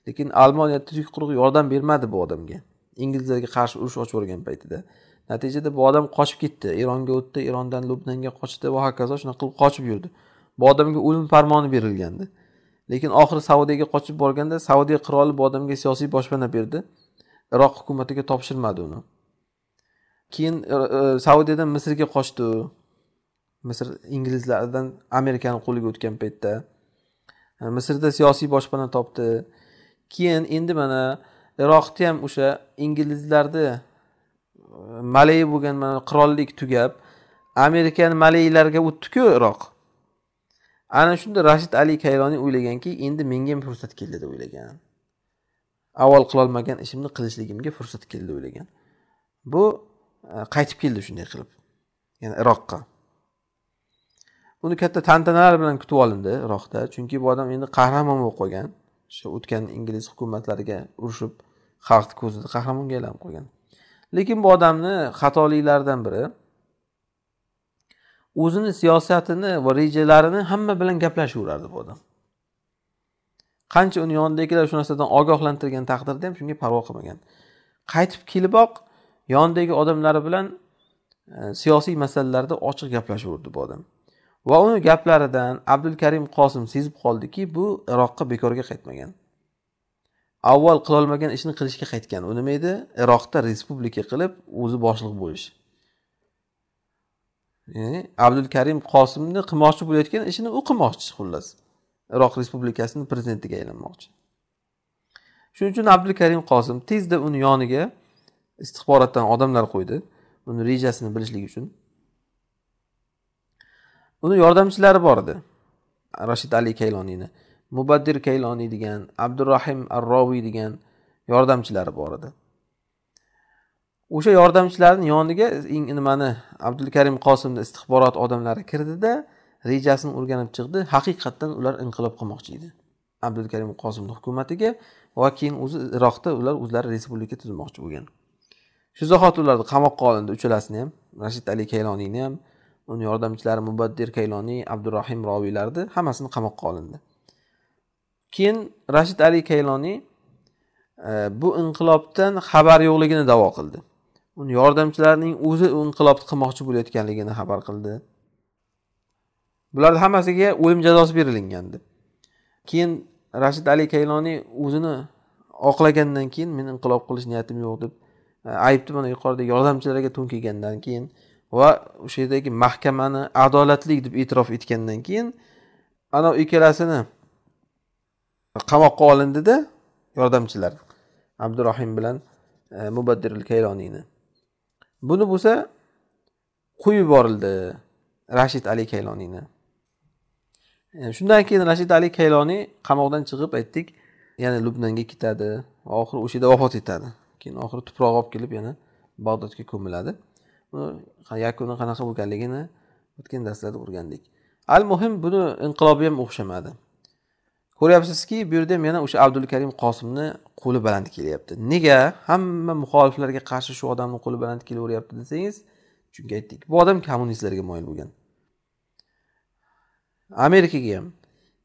lekin almoniya tuzuk quruq yordam bermadi bu odamga inglizlarga qarshi urush ochib yuborgan paytida natijada bu odam qochib ketdi eronga o'tdi erondan lubnanga qochdi va hokazo shunaqa qilib qochib yurdi bu odamga o'lim farmoni berilgandi lekin oxiri saudiyaga qochib borganda saudiya qiroli bu odamga siyosiy boshpana berdi iroq hukumatiga topshirmadi uni keyin e, e, saudiyadan misrga qochdi misr inglizlardan amerikani qo'liga o'tgan paytda e, misrda siyosiy boshpana topdi keyin endi mana iroqda ham o'sha inglizlarni malayi bo'lgan mana qirollik tugab amerikan malaylarga o'tdiku iroq ana shunda rashid ali kayroniy o'ylaganki endi menga fursat keldi deb o'ylagan avval qilolmagan ishimni qilishligimga fursat keldi deb o'ylagan bu e, qaytib keldi shunday qilib ya'ni iroqqa uni katta tantanalar bilan kutib olindi iroqda chunki bu odam endi qahramon bo'lib qolgan o'sha o'tgan ingliz hukumatlariga urushib xalqni ko'zida qahramonga aylanib qolgan lekin bu odamni xatoliklaridan biri o'zini siyosatini va rejalarini hamma bilan gaplashaverardi bu odam qancha uni yonidagilar shu narsadan ogohlantirgan taqdirda ham shunga parvo qilmagan qaytib keliboq yonidagi odamlari bilan e, siyosiy masalalarda ochiq gaplashaverdi bu odam va uni gaplaridan abdulkarim qosim sezib qoldiki bu iroqqa bekorga qaytmagan avval qilolmagan ishni qilishga qaytgan u nima edi iroqda respublika qilib o'zi boshliq bo'lish ya'ni abdul karim qosimni qilmoqchi bo'layotgan ishini u qilmoqchi xullas iroq respublikasini prezidentiga aylanmoqchi shuning uchun abdul karim qosim tezda uni yoniga istixborotdan odamlar qo'ydi uni rejasini bilishlik uchun uni yordamchilari bor edi rashid ali kayloniyni mubaddir kayloniy degan abdurahim arroviy degan yordamchilari bor edi o'sha yordamchilarni yoniga nimani abdulkarim qosimni istixborot odamlari kirdida rejasini o'rganib chiqdi haqiqatdan ular inqilob qilmoqchi edi abdulkarim qosimni hukumatiga va keyin o'zi iroqda ular o'zlari respublika tuzmoqchi bo'lgan shu zahoti ularni qamoqqa olindi uchalasini ham rashid ali kayloniyni ham uni yordamchilari mubaddir kayloniy abdurahim roviylarni hammasini qamoqqa olindi keyin rashid ali kayloniy e, bu inqilobdan xabar yo'qligini davo qildi uni yordamchilarining o'zi inqilob qilmoqchi bo'layotganligini xabar qildi bularni hammasiga o'lim jazosi berilgandi keyin rashid ali kayloniy o'zini oqlagandan keyin men inqilob qilish niyatim yo'q deb e, aybni mana yuqorida yordamchilarga to'nkilgandan keyin va o'sha yerdagi mahkamani adolatli deb e'tirof etgandan keyin ana ikkalasini qamoqqa olindida yordamchilar abdurohim bilan e, mubaddiril kayloniyni buni bo'lsa qo'yib yuborildi rashid ali kayloniyni shundan keyin rashid ali kayloniy qamoqdan chiqib aytdik yana lubnanga ketadi oxiri o'sha yerda vafot etadi keyin oxiri tuproq olib kelib yana bag'dodga ko'miladi buni yakuni qanaqa bo'lganligini o'tgan darslarda o'rgandik al muhim buni inqilobga ham o'xshamadi ko'ryapsizki bu yerda yana o'sha abdulkarim qosimni qo'li baland kelyapti nega hamma muxoliflarga qarshi shu odamni qo'li baland kelaveryapti desangiz chunki aytdik bu odam kommunistlarga moyil bo'lgan amerikaga ham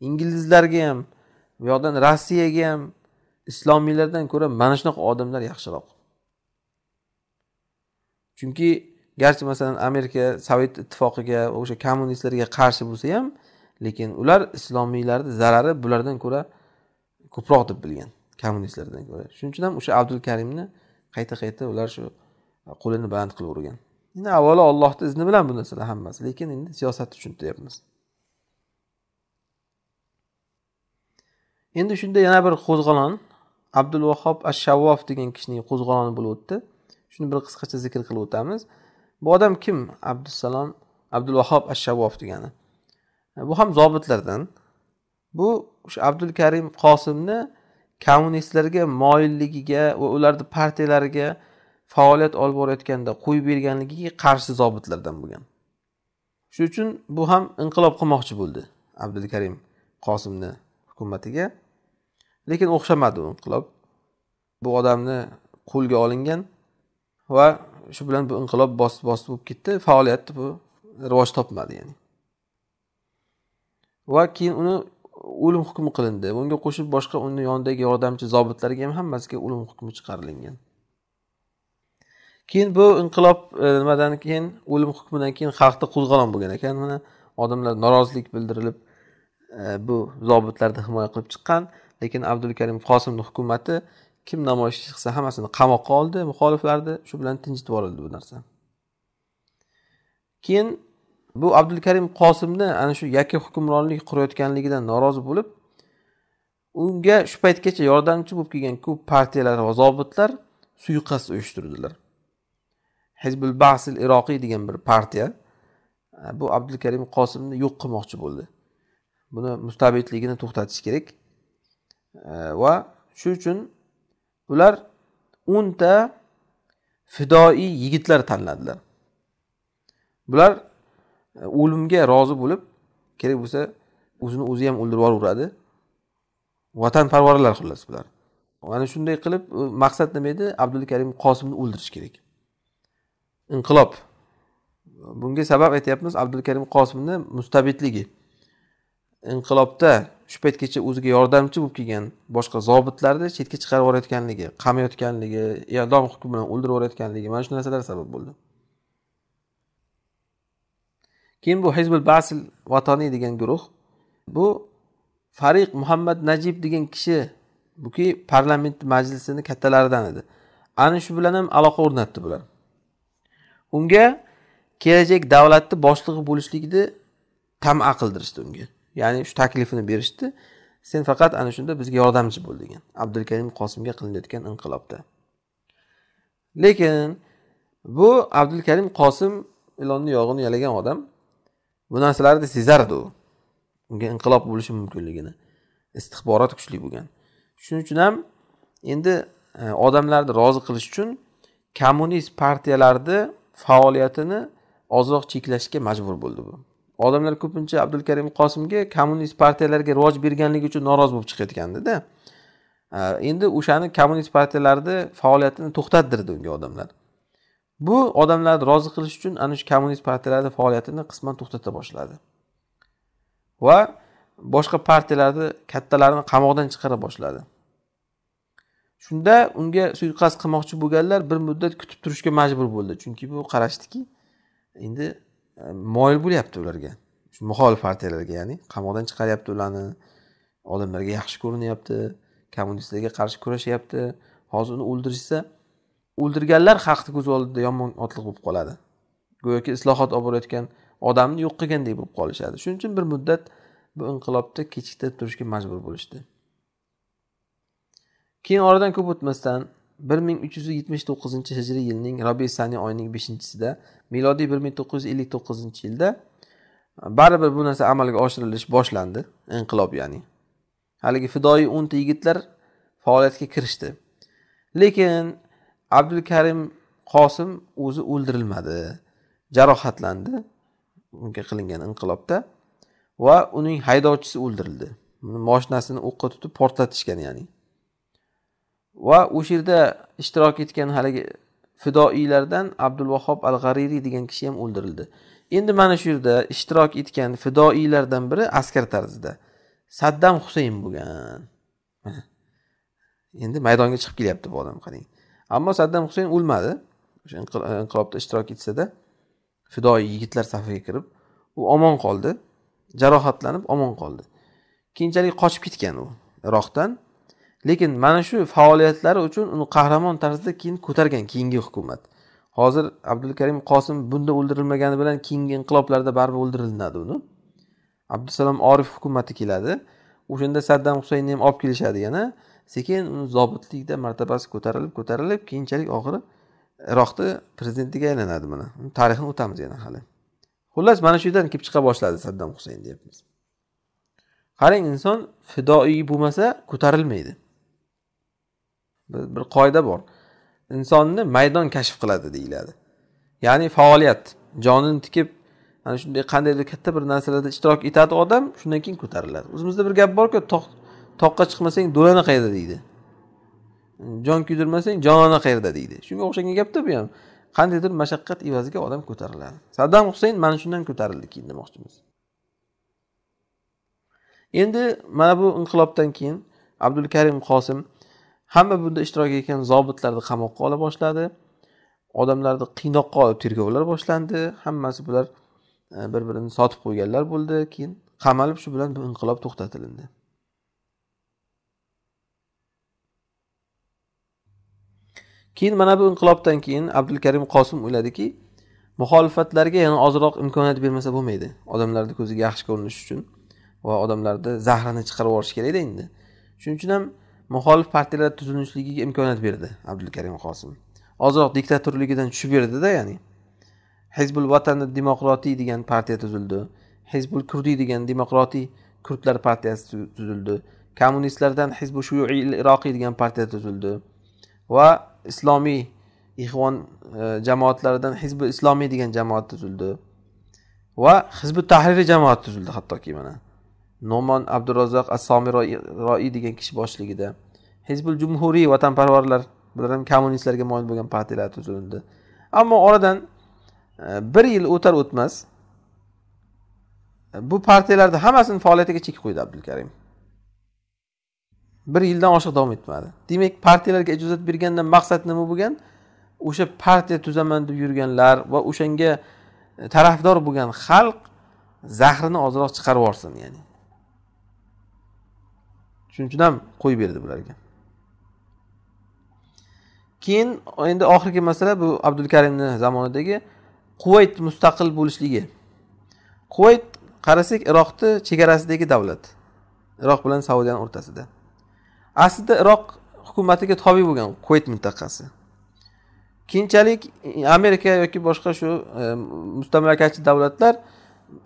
inglizlarga ham bu yoqdan rossiyaga ham islomiylardan ko'ra mana shunaqa odamlar yaxshiroq chunki garchi masalan amerika sovet ittifoqiga o'sha kommunistlarga qarshi bo'lsa ham lekin ular islomiylarni zarari bulardan ko'ra ko'proq deb bilgan kommunistlardan ko'ra shuning uchun ham o'sha abdul karimni qayta qayta ular shu qo'lini baland qilib urgan endi avvalo allohni izni bilan bu narsalar hammasi lekin endi siyosatni deyapmiz endi shunda yana bir qo'zg'olon abdul vahob ash shavvof degan kishining qo'zg'oloni bo'lib o'tdi shuni bir qisqacha zikr qilib o'tamiz bu odam kim abdusalom abdul vahob ash shavvof degani bu ham zobitlardan bu o'sha abdulkarim qosimni kommunistlarga moyilligiga va ularni partiyalariga faoliyat olib borayotganda qo'yib berganligiga qarshi zobitlardan bo'lgan shuning uchun bu ham inqilob qilmoqchi bo'ldi abdulkarim qosimni hukumatiga lekin o'xshamadi u inqilob bu odamni qo'lga olingan va shu bilan bu inqilob bosib bosib bo'lib ketdi faoliyat bu rivoj topmadi ya'ni va keyin uni o'lim hukmi qilindi bunga qo'shib boshqa uni yonidagi yordamchi zobitlarga ham hammasiga o'lim hukmi chiqarilgan keyin bu inqilob e, nimadan keyin o'lim hukmidan keyin xalqda qo'zg'olon bo'lgan ekan mana odamlar norozilik bildirilib e, bu zobitlarni himoya qilib chiqqan lekin abdulkarim qosimni hukumati kim namoyish chiqsa hammasini qamoqqa oldi muxoliflarni shu bilan tinchitib yuborildi bu narsa keyin bu abdulkarim qosimni ana shu yakka hukmronlik qurayotganligidan norozi bo'lib unga shu paytgacha yordamchi bo'lib kelgan ko'p partiyalar va zobitlar suiqasd uyushtirdilar hizbul basil iroqiy degan bir partiya e, bu abdulkarim qosimni yo'q qilmoqchi bo'ldi buni mustabidligini to'xtatish kerak e, va shu uchun ular o'nta fidoiy yigitlar tanladilar bular o'limga rozi bo'lib kerak bo'lsa o'zini o'zi ham o'ldirib yuboraveradi vatanparvarlar xullas bular mana shunday qilib maqsad nima edi abdul karim qosimni o'ldirish kerak inqilob bunga sabab aytyapmiz abdul karim qosimni mustabidligi inqilobda shu paytgacha o'ziga yordamchi bo'lib kelgan boshqa zobitlarni chetga chiqarib yuborayotganligi qamayotganligi iodom hukmi bilan o'ldirib yuborayotganligi mana shu narsalar sabab bo'ldi keyin bu hizbul basl vatoniy degan guruh bu fariq muhammad najib degan kishi buki parlament majlisini kattalaridan edi ana shu bilan ham aloqa o'rnatdi bular unga kelajak davlatni boshlig'i bo'lishlikni tama qildirishdi unga ya'ni shu taklifini berishdi sen faqat ana shunda bizga yordamchi bo'l degan abdulkarim qosimga qilinayotgan inqilobda lekin bu abdulkarim qosim ilonni yog'ini yalagan odam bu narsalarni sezardi u unga inqilob bo'lishi mumkinligini istixborot kuchli bo'lgan shuning uchun ham endi e, odamlarni rozi qilish uchun kommunist partiyalarni faoliyatini ozroq cheklashga majbur bo'ldi bu odamlar ko'pincha abdulkarim qosimga kommunist partiyalarga rivoj berganligi uchun norozi bo'lib chiqayotgandida e, endi o'shani kommunist partiyalarni faoliyatini to'xtattirdi unga odamlar bu odamlarni rozi qilish uchun ana shu kommunist partiyalarni faoliyatini qisman to'xtata boshladi va boshqa partiyalarni kattalarini qamoqdan chiqara boshladi shunda unga suiqasd qilmoqchi bo'lganlar bir muddat kutib turishga majbur bo'ldi chunki bu qarashdiki endi e, moyil bo'lyapti ularga shu muxolif partiyalarga ya'ni qamoqdan chiqaryapti ularni odamlarga yaxshi ko'rinyapti kommunistlarga qarshi kurashyapti hozir uni o'ldirishsa o'ldirganlar haqni ko'z oldida yomon otliq bo'lib qoladi go'yoki islohot olib borayotgan odamni yo'q qilgandek bo'lib qolishadi shuning uchun bir muddat bu inqilobda kechiktirib turishga majbur bo'lishdi keyin oradan ko'p o'tmasdan bir ming uch yuz yetmish to'qqizinchi hijriy yilning robiy sani oyining beshinchisida milodiy bir ming to'qqiz yuz ellik to'qqizinchi yilda e, baribir bu narsa amalga oshirilish boshlandi inqilob ya'ni haligi fidoyi o'nta yigitlar faoliyatga kirishdi lekin abdulkarim qosim o'zi o'ldirilmadi jarohatlandi unga qilingan inqilobda va uning haydovchisi o'ldirildi moshinasini o'qqa tutib portlatishgan ya'ni va o'sha yerda ishtirok etgan haligi fidoiylardan abdulvahob al g'aririy degan kishi ham o'ldirildi endi mana shu yerda ishtirok etgan fidoiylardan biri askar tarzida saddam husayn bo'lgan endi maydonga chiqib kelyapti bu odam qarang ammo saddam husayn o'lmadi o'sha inqilobda ishtirok etsada fidoyi yigitlar safiga kirib u omon qoldi jarohatlanib omon qoldi keyinchalik qochib ketgan u iroqdan lekin mana shu faoliyatlari uchun uni qahramon tarzda keyin ko'targan keyingi hukumat hozir abdulkarim qosim bunda o'ldirilmagani bilan keyingi inqiloblarda baribir o'ldirilinadi uni abdusalom orif hukumati keladi o'shanda saddam husaynni ham olib kelishadi yana sekin uni zobitlikda martabasi ko'tarilib ko'tarilib keyinchalik oxiri iroqni prezidentiga aylanadi mana tarixini o'tamiz yana hali xullas mana shu yerdan kelib chiqa boshladi saddam husayn deyapmiz qarang inson fidoiy bo'lmasa ko'tarilmaydi bir qoida bor insonni maydon kashf qiladi deyiladi ya'ni faoliyat jonini tikib ana shunday qandaydir katta bir narsalarda ishtirok etadi odam shundan keyin ko'tariladi o'zimizda bir gap borku tog' toqqa chiqmasang do'lana qayerda deydi jon kuydirmasang jonona qayerda deydi shunga o'xshagan gapda bu ham qandaydir mashaqqat evaziga odam ko'tariladi saddam husayn mana shundan ko'tarildi keyin demoqchimiz endi mana bu inqilobdan keyin abdulkarim qosim hamma bunda ishtirok etgan zobitlarni qamoqqa ola boshladi odamlarni qiynoqqa olib tergovlar boshlandi hammasi bular e, bir birini sotib qo'yganlar bo'ldi keyin qamalib shu bilan bu inqilob to'xtatilindi keyin mana bu inqilobdan keyin abdulkarim qosim o'yladiki muxolifatlarga yana ozroq imkoniyat bermasa bo'lmaydi odamlarni ko'ziga yaxshi ko'rinish uchun va odamlarni zahrini chiqarib yuborish kerakda endi shuning uchun ham muxolif partiyalar tuzilishligiga imkoniyat berdi abdulkarim qosim ozroq diktatorligidan tushib berdida ya'ni hizbul vatanni demokratiy degan partiya tuzildi hizbul kurdiy degan demokratiy kurdlar partiyasi tuzildi kommunistlardan hizbu shuyuiy iroqiy degan partiya tuzildi va islomiy ixvon e, jamoatlaridan hizbi islomiy degan jamoat tuzildi va hizbi tahririy jamoat tuzildi hattoki mana no'mon abdurazzoq assomi roiy degan kishi boshligida hizbul jumhuriy vatanparvarlar bular ham kommunistlarga moyil bo'lgan partiyalar tuzildi ammo oradan e, bir yil o'tar o'tmas e, bu partiyalarni hammasini faoliyatiga chek qo'ydi abdulkarim bir yildan oshiq davom etmadi demak partiyalarga ijozat bergandan maqsad nima bo'lgan o'sha partiya tuzaman deb yurganlar va o'shanga e, tarafdor bo'lgan xalq zahrini ozroq chiqarib yuborsin ya'ni shuning uchun ham qo'yib berdi bularga keyin endi oxirgi masala bu abdulkarimni zamonidagi quvayt mustaqil bo'lishligi quvayt qarasak iroqni chegarasidagi davlat iroq bilan saudiyani o'rtasida aslida iroq hukumatiga tobe bo'lgan kuvayt mintaqasi keyinchalik amerika yoki boshqa shu e, mustamlakachi davlatlar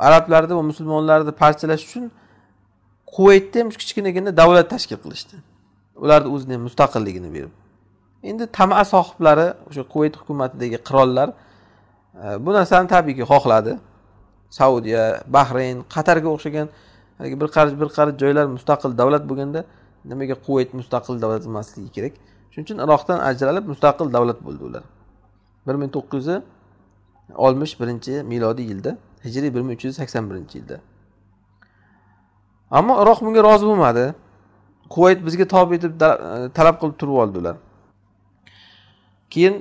arablarni va musulmonlarni parchalash uchun kuvaytda ham kichkinagina davlat tashkil qilishdi ularni o'zini mustaqilligini berib endi tama sohiblari o'sha kuvayt hukumatidagi qirollar e, bu narsani tabiiyki xohladi saudiya bahrayn qatarga o'xshagan bir qarich bir qarich joylar mustaqil davlat bo'lganda nimaga quvayt mustaqil davlat emasligi kerak shuning uchun iroqdan ajralib mustaqil davlat bo'ldi ular bir ming to'qqiz yuz oltmish birinchi milodiy yilda hijriy bir ming uch yuz sakson birinchi yilda ammo iroq bunga rozi bo'lmadi quvayt bizga tobe deb talab qilib turib oldi ular keyin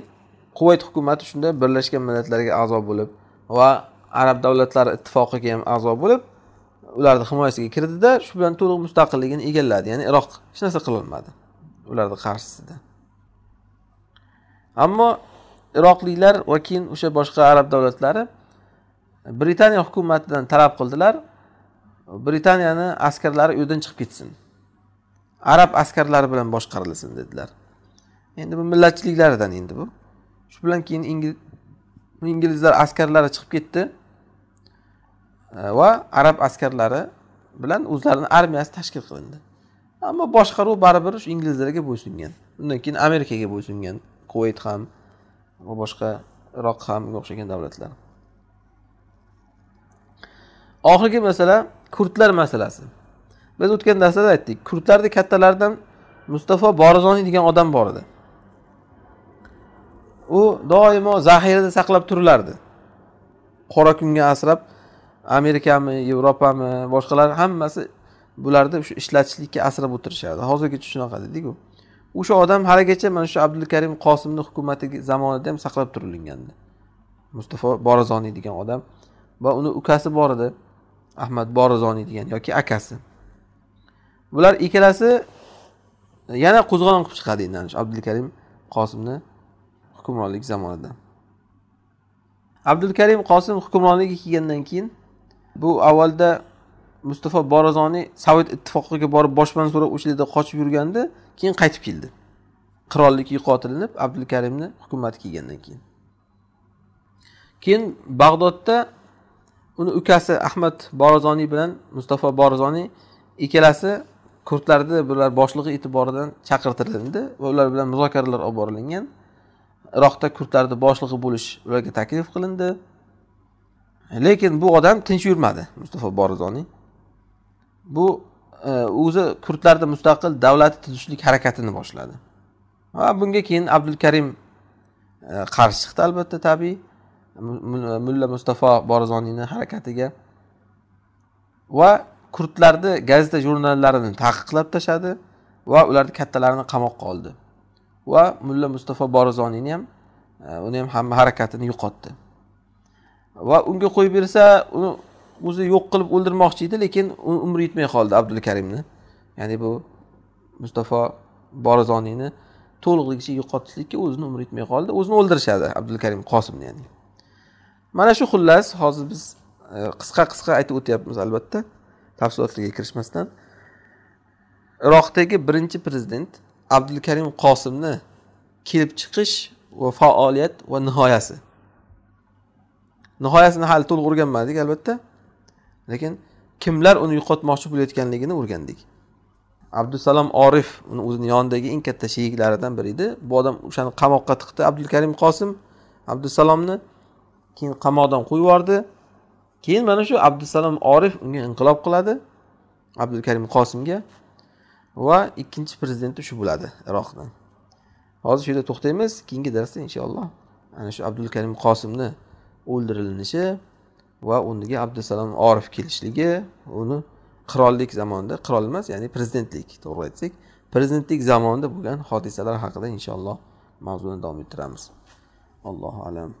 quvayt hukumati shunda birlashgan millatlarga a'zo bo'lib va arab davlatlari ittifoqiga ham a'zo bo'lib ularni himoyasiga kirdida shu bilan to'liq mustaqilligini egalladi ya'ni iroq hech narsa qilolmadi ularni qarshisida ammo iroqliklar va keyin o'sha boshqa arab davlatlari britaniya hukumatidan talab qildilar britaniyani askarlari u yerdan chiqib ketsin arab askarlari bilan boshqarilsin dedilar endi bu millatchiliklaridan endi bu shu bilan keyin inglizlar askarlari chiqib ketdi E, va arab askarlari bilan o'zlarini armiyasi tashkil qilindi ammo boshqaruv baribir shu inglizlarga bo'ysungan undan keyin amerikaga bo'ysungan kuvayt ham va boshqa iroq ham unga o'xshagan davlatlar oxirgi masala kurdlar masalasi biz o'tgan darsda aytdik kurdlarni kattalaridan mustafo borizoniy degan odam bor edi u doimo zaxirada saqlab turilardi qora kunga asrab amerikami yevropami boshqalar hammasi bularni shu ishlatishlikka asrab o'tirishadi hozirgacha shunaqa dediku o'sha odam haligacha mana shu abdulkarim qosimni hukumati zamonida ham saqlab turilgandi mustafo borizoniy degan odam va uni ukasi bor edi ahmad borizoniy degan yoki akasi bular ikkalasi yana qo'zg'olon qilib chiqadi endi abdulkarim qosimni hukmronlik zamonida abdulkarim qosim hukmronlikka kelgandan keyin bu avvalda mustafa borazoniy sovet ittifoqiga borib boshpana so'rab o'sha yerda qochib yurganda keyin qaytib keldi qirollik yo'qotilinib abdulkarimni hukumati kelgandan keyin keyin bag'dodda uni ukasi ahmad borazoniy bilan mustafa borazoniy ikkalasi kurdlarni bular boshlig'i e'tiboridan chaqirtirildi va ular bilan muzokaralar olib borilgan iroqda kurdlarni boshlig'i bo'lish ularga taklif qilindi lekin bu odam tinch yurmadi mustafo borizoniy bu e, o'zi kurdlarni mustaqil davlat tuzishlik harakatini boshladi va bunga keyin abdulkarim e, qarshi chiqdi albatta tabiiy mulla mustafo borizoniyni harakatiga va kurdlarni gazeta jurnallarini taqiqlab tashladi va ularni kattalarini qamoqqa oldi va mulla mustafo borizoniyni ham e, uni ham hamma harakatini yo'qotdi va unga qo'yib bersa uni o'zi yo'q qilib o'ldirmoqchi edi lekin umri yetmay qoldi abdulkarimni ya'ni bu mustafo borizoniyni to'lig'icha yo'qotishlikka o'zini umri yetmay qoldi o'zini o'ldirishadi abdulkarim qosimni ya'ni mana shu xullas hozir biz e, qisqa qisqa aytib o'tyapmiz albatta tafsilotlarga kirishmasdan iroqdagi birinchi prezident abdulkarim qosimni kelib chiqish va faoliyat va nihoyasi nihoyasini hali to'liq o'rganmadik albatta lekin kimlar uni yo'qotmoqchi bo'layotganligini o'rgandik abdusalom orif uni o'zini yonidagi eng katta sheriklaridan biri edi bu odam o'shani qamoqqa tiqdi abdulkarim qosim abdusalomni keyin qamoqdan qo'yib yubordi keyin mana shu abdusalom orif unga inqilob qiladi abdulkarim qosimga va ikkinchi prezidenti shu bo'ladi iroqni hozir shu yerda to'xtaymiz keyingi darsda inshaalloh ana shu abdulkarim qosimni o'ldirilishi va undagi abdusalom orif kelishligi uni qirollik zamonida qirol emas ya'ni prezidentlik to'g'ri aytsak prezidentlik zamonida bo'lgan hodisalar haqida inshaalloh mavzuni davom ettiramiz allohu alam